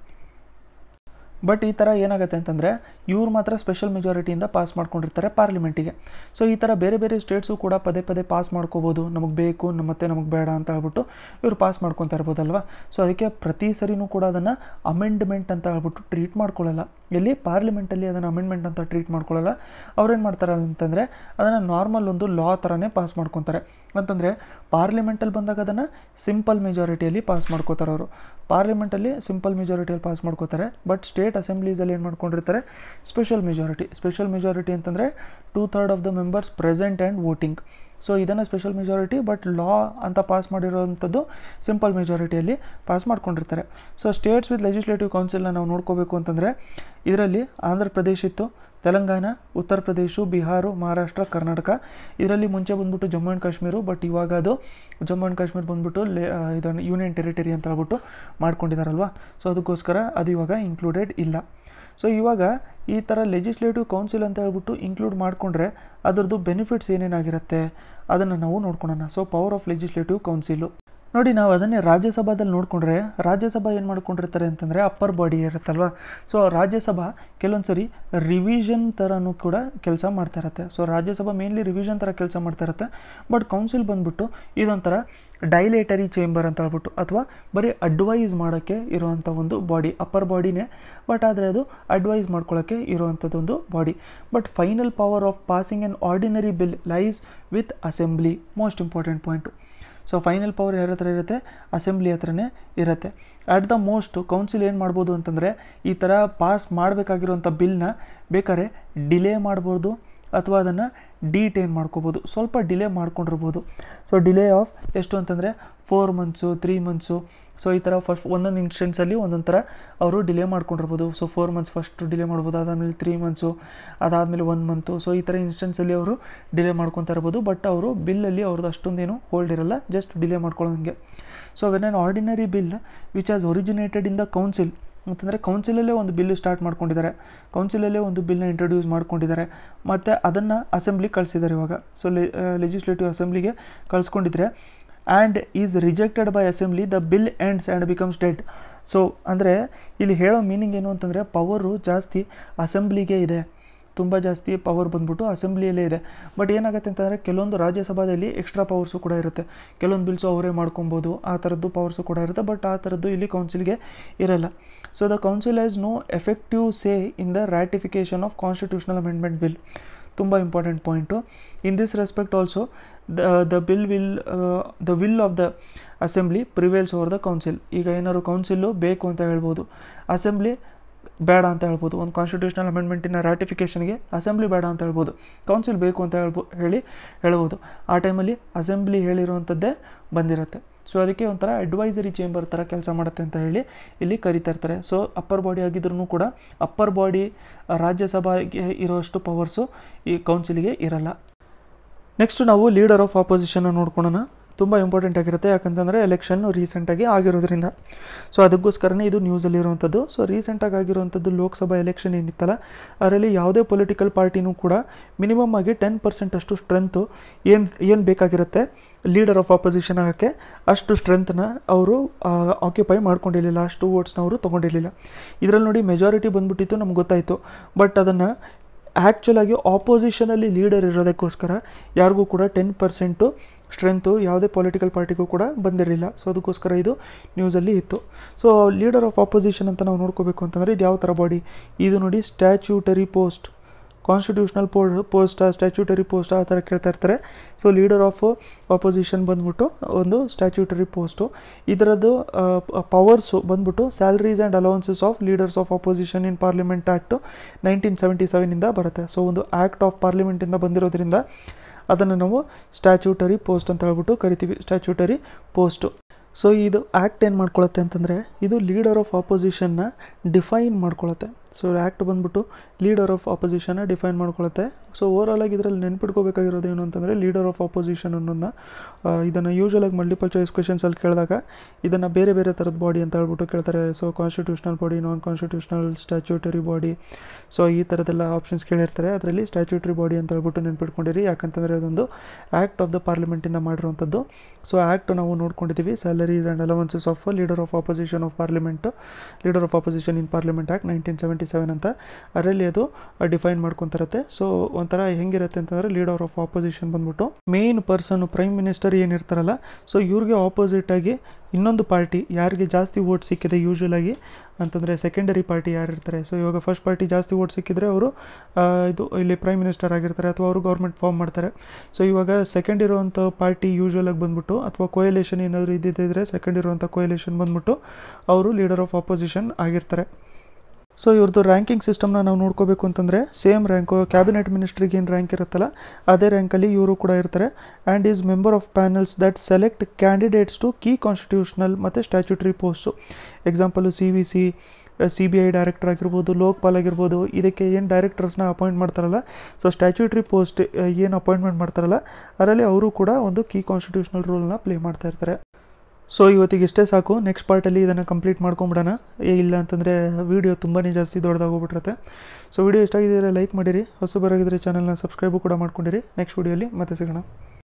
ಬಟ್ ಈ ಥರ ಏನಾಗುತ್ತೆ ಅಂತಂದರೆ ಇವ್ರು ಮಾತ್ರ ಸ್ಪೆಷಲ್ ಮೆಜಾರಿಟಿಯಿಂದ ಪಾಸ್ ಮಾಡ್ಕೊಂಡಿರ್ತಾರೆ ಪಾರ್ಲಿಮೆಂಟಿಗೆ ಸೊ ಈ ಥರ ಬೇರೆ ಬೇರೆ ಸ್ಟೇಟ್ಸು ಕೂಡ ಪದೇ ಪದೇ ಪಾಸ್ ಮಾಡ್ಕೋಬೋದು ನಮಗೆ ಬೇಕು ಮತ್ತೆ ನಮಗೆ ಬೇಡ ಅಂತ ಹೇಳ್ಬಿಟ್ಟು ಇವರು ಪಾಸ್ ಮಾಡ್ಕೊತಾ ಇರ್ಬೋದಲ್ವ ಸೊ ಅದಕ್ಕೆ ಪ್ರತಿ ಸರಿನೂ ಕೂಡ ಅದನ್ನು ಅಮೆಂಡ್ಮೆಂಟ್ ಅಂತ ಹೇಳ್ಬಿಟ್ಟು ಟ್ರೀಟ್ ಮಾಡ್ಕೊಳ್ಳಲ್ಲ ಎಲ್ಲಿ ಪಾರ್ಲಿಮೆಂಟಲ್ಲಿ ಅದನ್ನು ಅಮೆಂಡ್ಮೆಂಟ್ ಅಂತ ಟ್ರೀಟ್ ಮಾಡ್ಕೊಳ್ಳಲ್ಲ ಅವ್ರೇನು ಮಾಡ್ತಾರೆ ಅಂತಂದರೆ ಅದನ್ನು ನಾರ್ಮಲ್ ಒಂದು ಲಾ ಥರನೇ ಪಾಸ್ ಮಾಡ್ಕೊತಾರೆ ಅಂತಂದರೆ ಪಾರ್ಲಿಮೆಂಟಲ್ಲಿ ಬಂದಾಗ ಅದನ್ನು ಸಿಂಪಲ್ ಮೆಜಾರಿಟಿಯಲ್ಲಿ ಪಾಸ್ ಮಾಡ್ಕೋತಾರೆ ಅವರು ಪಾರ್ಲಿಮೆಂಟಲ್ಲಿ ಸಿಂಪಲ್ ಮೆಜಾರಿಟಿಯಲ್ಲಿ ಪಾಸ್ ಮಾಡ್ಕೋತಾರೆ ಬಟ್ ಸ್ಟೇಟ್ ಅಸೆಂಬ್ಲೀಸಲ್ಲಿ ಏನು ಮಾಡ್ಕೊಂಡಿರ್ತಾರೆ ಸ್ಪೆಷಲ್ ಮೆಜಾರಿಟಿ ಸ್ಪೆಷಲ್ ಮೆಜಾರಿಟಿ ಅಂತಂದರೆ two third of the members present and voting so ಇದನ್ನು ಸ್ಪೆಷಲ್ ಮೆಜಾರಿಟಿ ಬಟ್ ಲಾ ಅಂತ ಪಾಸ್ ಮಾಡಿರೋವಂಥದ್ದು ಸಿಂಪಲ್ ಮೆಜಾರಿಟಿಯಲ್ಲಿ ಪಾಸ್ ಮಾಡ್ಕೊಂಡಿರ್ತಾರೆ ಸೊ ಸ್ಟೇಟ್ಸ್ ವಿತ್ ಲೆಜಿಸ್ಲೇಟಿವ್ ಕೌನ್ಸಿಲ್ನ ನಾವು ನೋಡ್ಕೋಬೇಕು ಅಂತಂದರೆ ಇದರಲ್ಲಿ ಆಂಧ್ರ ಪ್ರದೇಶ ಇತ್ತು ತೆಲಂಗಾಣ ಉತ್ತರ ಪ್ರದೇಶ ಬಿಹಾರ ಮಹಾರಾಷ್ಟ್ರ ಕರ್ನಾಟಕ ಇದರಲ್ಲಿ ಮುಂಚೆ ಬಂದ್ಬಿಟ್ಟು ಜಮ್ಮು ಆ್ಯಂಡ್ ಕಾಶ್ಮೀರು ಬಟ್ ಇವಾಗ ಅದು ಜಮ್ಮು ಆ್ಯಂಡ್ ಕಾಶ್ಮೀರ್ ಬಂದ್ಬಿಟ್ಟು ಲೇ ಇದನ್ನು ಯೂನಿಯನ್ ಟೆರಿಟರಿ ಅಂತ ಹೇಳ್ಬಿಟ್ಟು ಮಾಡ್ಕೊಂಡಿದ್ದಾರಲ್ವ ಸೊ ಅದಕ್ಕೋಸ್ಕರ ಅದು ಇವಾಗ ಇನ್ಕ್ಲೂಡೆಡ್ ಇಲ್ಲ ಸೊ ಇವಾಗ ಈ ಥರ ಲೆಜಿಸ್ಲೇಟಿವ್ ಕೌನ್ಸಿಲ್ ಅಂತ ಹೇಳ್ಬಿಟ್ಟು ಇನ್ಕ್ಲೂಡ್ ಮಾಡಿಕೊಂಡ್ರೆ ಅದರದ್ದು ಬೆನಿಫಿಟ್ಸ್ ಏನೇನಾಗಿರುತ್ತೆ ಅದನ್ನು ನಾವು ನೋಡ್ಕೊಳ್ಳೋಣ so power of legislative council ನೋಡಿ ನಾವು ಅದನ್ನೇ ರಾಜ್ಯಸಭಾದಲ್ಲಿ ನೋಡಿಕೊಂಡ್ರೆ ರಾಜ್ಯಸಭಾ ಏನು ಮಾಡ್ಕೊಂಡಿರ್ತಾರೆ ಅಂತಂದರೆ ಅಪ್ಪರ್ ಬಾಡಿ ಇರುತ್ತಲ್ವ ಸೊ ರಾಜ್ಯಸಭಾ ಕೆಲವೊಂದು ಸರಿ ರಿವಿಷನ್ ಥರನೂ ಕೂಡ ಕೆಲಸ ಮಾಡ್ತಾ ಇರತ್ತೆ ಸೊ ರಾಜ್ಯಸಭಾ ಮೇನ್ಲಿ ರಿವಿಷನ್ ಥರ ಕೆಲಸ ಮಾಡ್ತಾ ಇರುತ್ತೆ ಬಟ್ ಕೌನ್ಸಿಲ್ ಬಂದುಬಿಟ್ಟು ಇದೊಂಥರ ಡೈಲೇಟರಿ ಚೇಂಬರ್ ಅಂತ ಹೇಳ್ಬಿಟ್ಟು ಅಥವಾ ಬರೀ ಅಡ್ವೈಸ್ ಮಾಡೋಕ್ಕೆ ಇರುವಂಥ ಒಂದು ಬಾಡಿ ಅಪ್ಪರ್ ಬಾಡಿನೇ ಬಟ್ ಆದರೆ ಅದು ಅಡ್ವೈಸ್ ಮಾಡ್ಕೊಳ್ಳೋಕ್ಕೆ ಇರುವಂಥದ್ದೊಂದು body but final power of passing an ordinary bill lies with assembly most important point so final power ಯಾರ ಹತ್ರ ಇರುತ್ತೆ ಅಸೆಂಬ್ಲಿ ಹತ್ರನೇ ಇರುತ್ತೆ ಅಟ್ ದ ಮೋಸ್ಟ್ ಕೌನ್ಸಿಲ್ ಏನು ಮಾಡ್ಬೋದು ಅಂತಂದರೆ ಈ ಥರ ಪಾಸ್ ಮಾಡಬೇಕಾಗಿರುವಂಥ ಬಿಲ್ನ ಬೇಕಾದ್ರೆ ಡಿಲೇ ಮಾಡ್ಬೋದು ಅಥವಾ ಅದನ್ನು ಡೀಟ್ ಏನು ಮಾಡ್ಕೋಬೋದು ಸ್ವಲ್ಪ ಡಿಲೇ ಮಾಡ್ಕೊಂಡಿರ್ಬೋದು ಸೊ ಡಿಲೇ ಆಫ್ ಎಷ್ಟು ಅಂತಂದರೆ four months three months so ಈ ಥರ ಫಸ್ಟ್ ಒಂದೊಂದು ಇನ್ಸ್ಟೆನ್ಸಲ್ಲಿ ಒಂದೊಂದು ಥರ ಅವರು ಡಿಲೇ ಮಾಡ್ಕೊಂಡಿರ್ಬೋದು so four months first delay ಮಾಡ್ಬೋದು ಅದಾದಮೇಲೆ ತ್ರೀ ಮಂತ್ಸು ಅದಾದಮೇಲೆ ಒನ್ ಮಂತು ಸೊ ಈ ಥರ ಇನ್ಸ್ಟೆನ್ಸಲ್ಲಿ ಅವರು ಡಿಲೇ ಮಾಡ್ಕೊತಾ ಇರ್ಬೋದು ಬಟ್ ಅವರು ಬಿಲ್ಲಲ್ಲಿ ಅವ್ರದ್ದು ಅಷ್ಟೊಂದೇನು ಹೋಲ್ಡ್ ಇರಲ್ಲ ಜಸ್ಟ್ ಡಿಲೇ ಮಾಡ್ಕೊಳ್ಳೋಂಗೆ so when an ordinary bill which has originated in the council ಅಂತಂದರೆ ಕೌನ್ಸಿಲಲ್ಲೇ ಒಂದು ಬಿಲ್ ಸ್ಟಾರ್ಟ್ ಮಾಡ್ಕೊಂಡಿದ್ದಾರೆ ಕೌನ್ಸಿಲಲ್ಲೇ ಒಂದು ಬಿಲ್ನ ಇಂಟ್ರೊಡ್ಯೂಸ್ ಮಾಡ್ಕೊಂಡಿದ್ದಾರೆ ಮತ್ತು ಅದನ್ನು ಅಸೆಂಬ್ಲಿಗೆ ಕಳಿಸಿದ್ದಾರೆ ಇವಾಗ ಸೊ ಲೆಜಿಸ್ಲೇಟಿವ್ ಅಸೆಂಬ್ಲಿಗೆ ಕಳಿಸ್ಕೊಂಡಿದ್ರೆ and is rejected by assembly the bill ends and becomes state so ಅಂದರೆ ಇಲ್ಲಿ ಹೇಳೋ ಮೀನಿಂಗ್ ಏನು ಅಂತಂದರೆ ಪವರು ಜಾಸ್ತಿ ಅಸೆಂಬ್ಲಿಗೆ ಇದೆ ತುಂಬ ಜಾಸ್ತಿ ಪವರ್ ಬಂದ್ಬಿಟ್ಟು ಅಸೆಂಬ್ಲಿಯಲ್ಲೇ ಇದೆ ಬಟ್ ಏನಾಗುತ್ತೆ ಅಂತಂದರೆ ಕೆಲವೊಂದು ರಾಜ್ಯಸಭಾದಲ್ಲಿ ಎಕ್ಸ್ಟ್ರಾ ಪವರ್ಸು ಕೂಡ ಇರುತ್ತೆ ಕೆಲವೊಂದು ಬಿಲ್ಸು ಅವರೇ ಮಾಡ್ಕೊಬೋದು ಆ ಥರದ್ದು ಪವರ್ಸು ಕೂಡ ಇರುತ್ತೆ ಬಟ್ ಆ ಥರದ್ದು ಇಲ್ಲಿ ಕೌನ್ಸಿಲ್ಗೆ ಇರಲ್ಲ so the council has no effective say in the ratification of constitutional amendment bill ತುಂಬ important point in this respect also the the bill will the will of the assembly prevails over the council ಈಗ ಏನಾದ್ರು council ಬೇಕು ಅಂತ ಹೇಳ್ಬೋದು assembly ಬೇಡ ಅಂತ ಹೇಳ್ಬೋದು ಒಂದು ಕಾನ್ಸ್ಟಿಟ್ಯೂಷನಲ್ ಅಮೆಂಡ್ಮೆಂಟಿನ ರ್ಯಾಟಿಫಿಕೇಷನ್ಗೆ ಅಸೆಂಬ್ಲಿ ಬೇಡ ಅಂತ ಹೇಳ್ಬೋದು ಕೌನ್ಸಿಲ್ ಬೇಕು ಅಂತ ಹೇಳ್ಬೋ ಹೇಳಿ ಹೇಳ್ಬೋದು ಆ ಟೈಮಲ್ಲಿ ಅಸೆಂಬ್ಲಿ ಹೇಳಿರುವಂಥದ್ದೇ ಬಂದಿರುತ್ತೆ ಸೊ ಅದಕ್ಕೆ ಒಂಥರ ಅಡ್ವೈಸರಿ ಚೇಂಬರ್ ಥರ ಕೆಲಸ ಮಾಡುತ್ತೆ ಅಂತ ಹೇಳಿ ಇಲ್ಲಿ ಕರಿತಾ ಇರ್ತಾರೆ ಸೊ ಅಪ್ಪರ್ ಬಾಡಿ ಆಗಿದ್ರೂ ಕೂಡ ಅಪ್ಪರ್ ಬಾಡಿ ರಾಜ್ಯಸಭೆಗೆ ಇರೋಷ್ಟು ಪವರ್ಸು ಈ ಕೌನ್ಸಿಲ್ಗೆ ಇರಲ್ಲ ನೆಕ್ಸ್ಟ್ ನಾವು ಲೀಡರ್ ಆಫ್ ಆಪೋಸಿಷನ್ನ ನೋಡ್ಕೊಳ್ಳೋಣ ತುಂಬ ಇಂಪಾರ್ಟೆಂಟ್ ಆಗಿರುತ್ತೆ ಯಾಕಂತಂದರೆ ಎಲೆಕ್ಷನ್ನು ರೀಸೆಂಟಾಗಿ ಆಗಿರೋದ್ರಿಂದ ಸೊ ಅದಕ್ಕೋಸ್ಕರನೇ ಇದು ನ್ಯೂಸಲ್ಲಿರುವಂಥದ್ದು ಸೊ ರೀಸೆಂಟಾಗಿ ಆಗಿರುವಂಥದ್ದು ಲೋಕಸಭಾ ಎಲೆಕ್ಷನ್ ಏನಿತ್ತಲ್ಲ ಅದರಲ್ಲಿ ಯಾವುದೇ ಪೊಲಿಟಿಕಲ್ ಪಾರ್ಟಿನೂ ಕೂಡ ಮಿನಿಮಮ್ ಆಗಿ ಟೆನ್ ಪರ್ಸೆಂಟ್ ಅಷ್ಟು ಸ್ಟ್ರೆಂತು ಏನು ಏನು ಬೇಕಾಗಿರುತ್ತೆ ಲೀಡರ್ ಆಫ್ ಆಪೋಸಿಷನ್ ಆಗೋಕ್ಕೆ ಅಷ್ಟು ಸ್ಟ್ರೆಂತ್ನ ಅವರು ಆಕ್ಯುಪೈ ಮಾಡ್ಕೊಂಡಿರಲಿಲ್ಲ ಅಷ್ಟು ವೋಟ್ಸ್ನ ಅವರು ತೊಗೊಂಡಿರಲಿಲ್ಲ ಇದರಲ್ಲಿ ನೋಡಿ ಮೆಜಾರಿಟಿ ಬಂದ್ಬಿಟ್ಟಿತ್ತು ನಮ್ಗೆ ಗೊತ್ತಾಯಿತು ಬಟ್ ಅದನ್ನು ಆ್ಯಕ್ಚುಲಾಗಿ ಆಪೋಸಿಷನಲ್ಲಿ ಲೀಡರ್ ಇರೋದಕ್ಕೋಸ್ಕರ ಯಾರಿಗೂ ಕೂಡ ಟೆನ್ ಪರ್ಸೆಂಟು ಸ್ಟ್ರೆಂತು ಯಾವುದೇ ಪೊಲಿಟಿಕಲ್ ಪಾರ್ಟಿಗೂ ಕೂಡ ಬಂದಿರಲಿಲ್ಲ ಸೊ ಅದಕ್ಕೋಸ್ಕರ ಇದು ನ್ಯೂಸಲ್ಲಿ ಇತ್ತು ಸೊ ಲೀಡರ್ ಆಫ್ ಆಪೋಸಿಷನ್ ಅಂತ ನಾವು ನೋಡ್ಕೋಬೇಕು ಅಂತಂದರೆ ಇದು ಯಾವ ಥರ ಬಾಡಿ ಇದು ನೋಡಿ statutory post constitutional po post statutory post ಆ ಥರ ಕೇಳ್ತಾ ಇರ್ತಾರೆ ಸೊ ಲೀಡರ್ ಆಫ್ ಆಪೋಸಿಷನ್ ಬಂದ್ಬಿಟ್ಟು ಒಂದು ಸ್ಟ್ಯಾಚ್ಯೂಟರಿ ಪೋಸ್ಟು ಇದರದ್ದು ಪವರ್ಸು ಬಂದ್ಬಿಟ್ಟು salaries and allowances of leaders of opposition in parliament act nineteen seventy ಸೆವೆನಿಂದ ಬರುತ್ತೆ ಸೊ ಒಂದು ಆ್ಯಕ್ಟ್ ಆಫ್ ಪಾರ್ಲಿಮೆಂಟಿಂದ ಬಂದಿರೋದ್ರಿಂದ ಅದನ್ನು ನಾವು ಸ್ಟ್ಯಾಚ್ಯೂಟರಿ ಪೋಸ್ಟ್ ಅಂತ ಹೇಳ್ಬಿಟ್ಟು ಕರಿತೀವಿ ಸ್ಟ್ಯಾಚ್ಯೂಟರಿ ಪೋಸ್ಟು ಸೊ ಇದು ಆ್ಯಕ್ಟ್ ಏನು ಮಾಡ್ಕೊಳತ್ತೆ ಅಂತಂದರೆ ಇದು ಲೀಡರ್ ಆಫ್ ಆಪೋಸಿಷನ್ನ ಡಿಫೈನ್ ಮಾಡ್ಕೊಳತ್ತೆ ಸೊ ಆ್ಯಕ್ಟ್ ಬಂದ್ಬಿಟ್ಟು ಲೀಡರ್ ಆಫ್ ಆಪೊಸಿಷನ್ನ ಡಿಫೈನ್ ಮಾಡ್ಕೊಳುತ್ತೆ ಸೊ ಓವರಾಲ್ ಆಗಿ ಇದರಲ್ಲಿ ನೆನ್ಪಿಟ್ಕೋಬೇಕಾಗಿರೋದು ಏನು ಅಂತಂದರೆ ಲೀಡರ್ ಆಫ್ ಆಪೋಸಿಷನ್ ಅನ್ನೋದನ್ನ ಇದನ್ನು ಯೂಶ್ವಲಾಗಿ ಮಲ್ಟಿಪಲ್ ಚಾಯ್ಸ್ ಕ್ವೆಶನ್ಸಲ್ಲಿ ಕೇಳಿದಾಗ ಇದನ್ನು ಬೇರೆ ಬೇರೆ ಥರದ ಬಾಡಿ ಅಂತ ಹೇಳ್ಬಿಟ್ಟು ಕೇಳ್ತಾರೆ so constitutional body non constitutional statutory body so ಈ ಥರದ್ದೆಲ್ಲ ಆಪ್ಷನ್ಸ್ ಕೇಳಿರ್ತಾರೆ ಅದರಲ್ಲಿ ಸ್ಟ್ಯಾಚ್ಯೂಟರಿ ಬಾಡಿ ಅಂತ ಹೇಳ್ಬಿಟ್ಟು ನೆನ್ಪಿಟ್ಕೊಂಡಿರಿ ಯಾಕಂತಂದರೆ ಅದೊಂದು ಆ್ಯಕ್ಟ್ ಆಫ್ ದ ಪಾರ್ಲಿಮೆಂಟಿಂದ ಮಾಡಿರುವಂಥದ್ದು ಸೊ ಆ್ಯಕ್ಟ್ ನಾವು ನೋಡ್ಕೊಂಡಿದ್ದೀವಿ salaries and allowances of leader of opposition of parliament leader of opposition in parliament act nineteen seventy forty seven ಅಂತ ಅದರಲ್ಲಿ ಅದು ಡಿಫೈನ್ ಮಾಡ್ಕೊತಿರುತ್ತೆ ಸೊ ಒಂಥರ ಹೆಂಗಿರುತ್ತೆ ಅಂತಂದರೆ ಲೀಡರ್ ಆಫ್ ಆಪೋಸಿಷನ್ ಬಂದ್ಬಿಟ್ಟು ಮೇನ್ ಪರ್ಸನ್ ಪ್ರೈಮ್ ಮಿನಿಸ್ಟರ್ ಏನಿರ್ತಾರಲ್ಲ ಸೊ ಇವ್ರಿಗೆ ಆಪೋಸಿಟ್ ಆಗಿ ಇನ್ನೊಂದು ಪಾರ್ಟಿ ಯಾರಿಗೆ ಜಾಸ್ತಿ ವೋಟ್ ಸಿಕ್ಕಿದೆ ಯೂಶ್ವಲಾಗಿ ಅಂತಂದರೆ ಸೆಕೆಂಡರಿ ಪಾರ್ಟಿ ಯಾರಿರ್ತಾರೆ ಸೊ ಇವಾಗ ಫಸ್ಟ್ ಪಾರ್ಟಿ ಜಾಸ್ತಿ ವೋಟ್ ಸಿಕ್ಕಿದ್ರೆ ಅವರು ಇದು ಇಲ್ಲಿ ಪ್ರೈಮ್ ಮಿನಿಸ್ಟರ್ ಆಗಿರ್ತಾರೆ ಅಥವಾ ಅವರು ಗೌರ್ಮೆಂಟ್ ಫಾರ್ಮ್ ಮಾಡ್ತಾರೆ ಸೊ ಇವಾಗ ಸೆಕೆಂಡ್ ಇರುವಂಥ ಪಾರ್ಟಿ ಆಗಿ ಬಂದ್ಬಿಟ್ಟು ಅಥವಾ ಕೊಯಲೇಷನ್ ಏನಾದರೂ ಇದ್ದಿದ್ದರೆ ಸೆಕೆಂಡ್ ಇರುವಂಥ ಕೊಯಲೇಷನ್ ಬಂದ್ಬಿಟ್ಟು ಅವರು ಲೀಡರ್ ಆಫ್ ಆಪೋಸಿಷನ್ ಆಗಿರ್ತಾರೆ ಸೊ ಇವ್ರದ್ದು ರ್ಯಾಂಕಿಂಗ್ ಸಿಸ್ಟಮ್ನ ನಾವು ನೋಡ್ಕೋಬೇಕು ಅಂತಂದರೆ ಸೇಮ್ ರ್ಯಾಂಕು ಕ್ಯಾಬಿನೆಟ್ ಮಿನಿಸ್ಟ್ರಿಗೆ ಏನು ರ್ಯಾಂಕ್ ಇರುತ್ತಲ್ಲ ಅದೇ ರ್ಯಾಂಕಲ್ಲಿ ಇವರು ಕೂಡ ಇರ್ತಾರೆ and is member of panels that select candidates to key constitutional ಮತ್ತು statutory post example C V C C B I director ಆಗಿರ್ಬೋದು ಲೋಕ್ಪಾಲ್ ಆಗಿರ್ಬೋದು ಇದಕ್ಕೆ ಏನು ಡೈರೆಕ್ಟರ್ಸ್ನ ಅಪಾಯಿಂಟ್ ಮಾಡ್ತಾರಲ್ಲ ಸೊ ಸ್ಟ್ಯಾಚ್ಯೂಟ್ರಿ ಪೋಸ್ಟ್ ಏನು ಅಪಾಯಿಂಟ್ಮೆಂಟ್ ಮಾಡ್ತಾರಲ್ಲ ಅದರಲ್ಲಿ ಅವರು ಕೂಡ ಒಂದು ಕೀ ಕಾನ್ಸ್ಟಿಟ್ಯೂಷನಲ್ ರೋಲ್ನ ಪ್ಲೇ ಮಾಡ್ತಾ ಇರ್ತಾರೆ ಸೊ ಇವತ್ತಿಗೆ ಇಷ್ಟೇ ಸಾಕು ನೆಕ್ಸ್ಟ್ ಪಾರ್ಟಲ್ಲಿ ಇದನ್ನು ಕಂಪ್ಲೀಟ್ ಮಾಡ್ಕೊಂಬಿಡೋಣ ಇಲ್ಲ ಅಂತಂದರೆ ವೀಡಿಯೋ ತುಂಬಾ ಜಾಸ್ತಿ ದೊಡ್ಡದಾಗೋಗ್ಬಿಟ್ಟಿರುತ್ತೆ ಸೊ ವೀಡಿಯೋ ಇಷ್ಟ ಲೈಕ್ ಮಾಡಿರಿ ಹೊಸ ಬರೋಗಿದ್ರೆ ಚಾನಲ್ನ ಸಬ್ಸ್ಕ್ರೈಬು ಕೂಡ ಮಾಡ್ಕೊಂಡಿರಿ ನೆಕ್ಸ್ಟ್ ವೀಡಿಯೋಲಿ ಮತ್ತೆ ಸಿಗೋಣ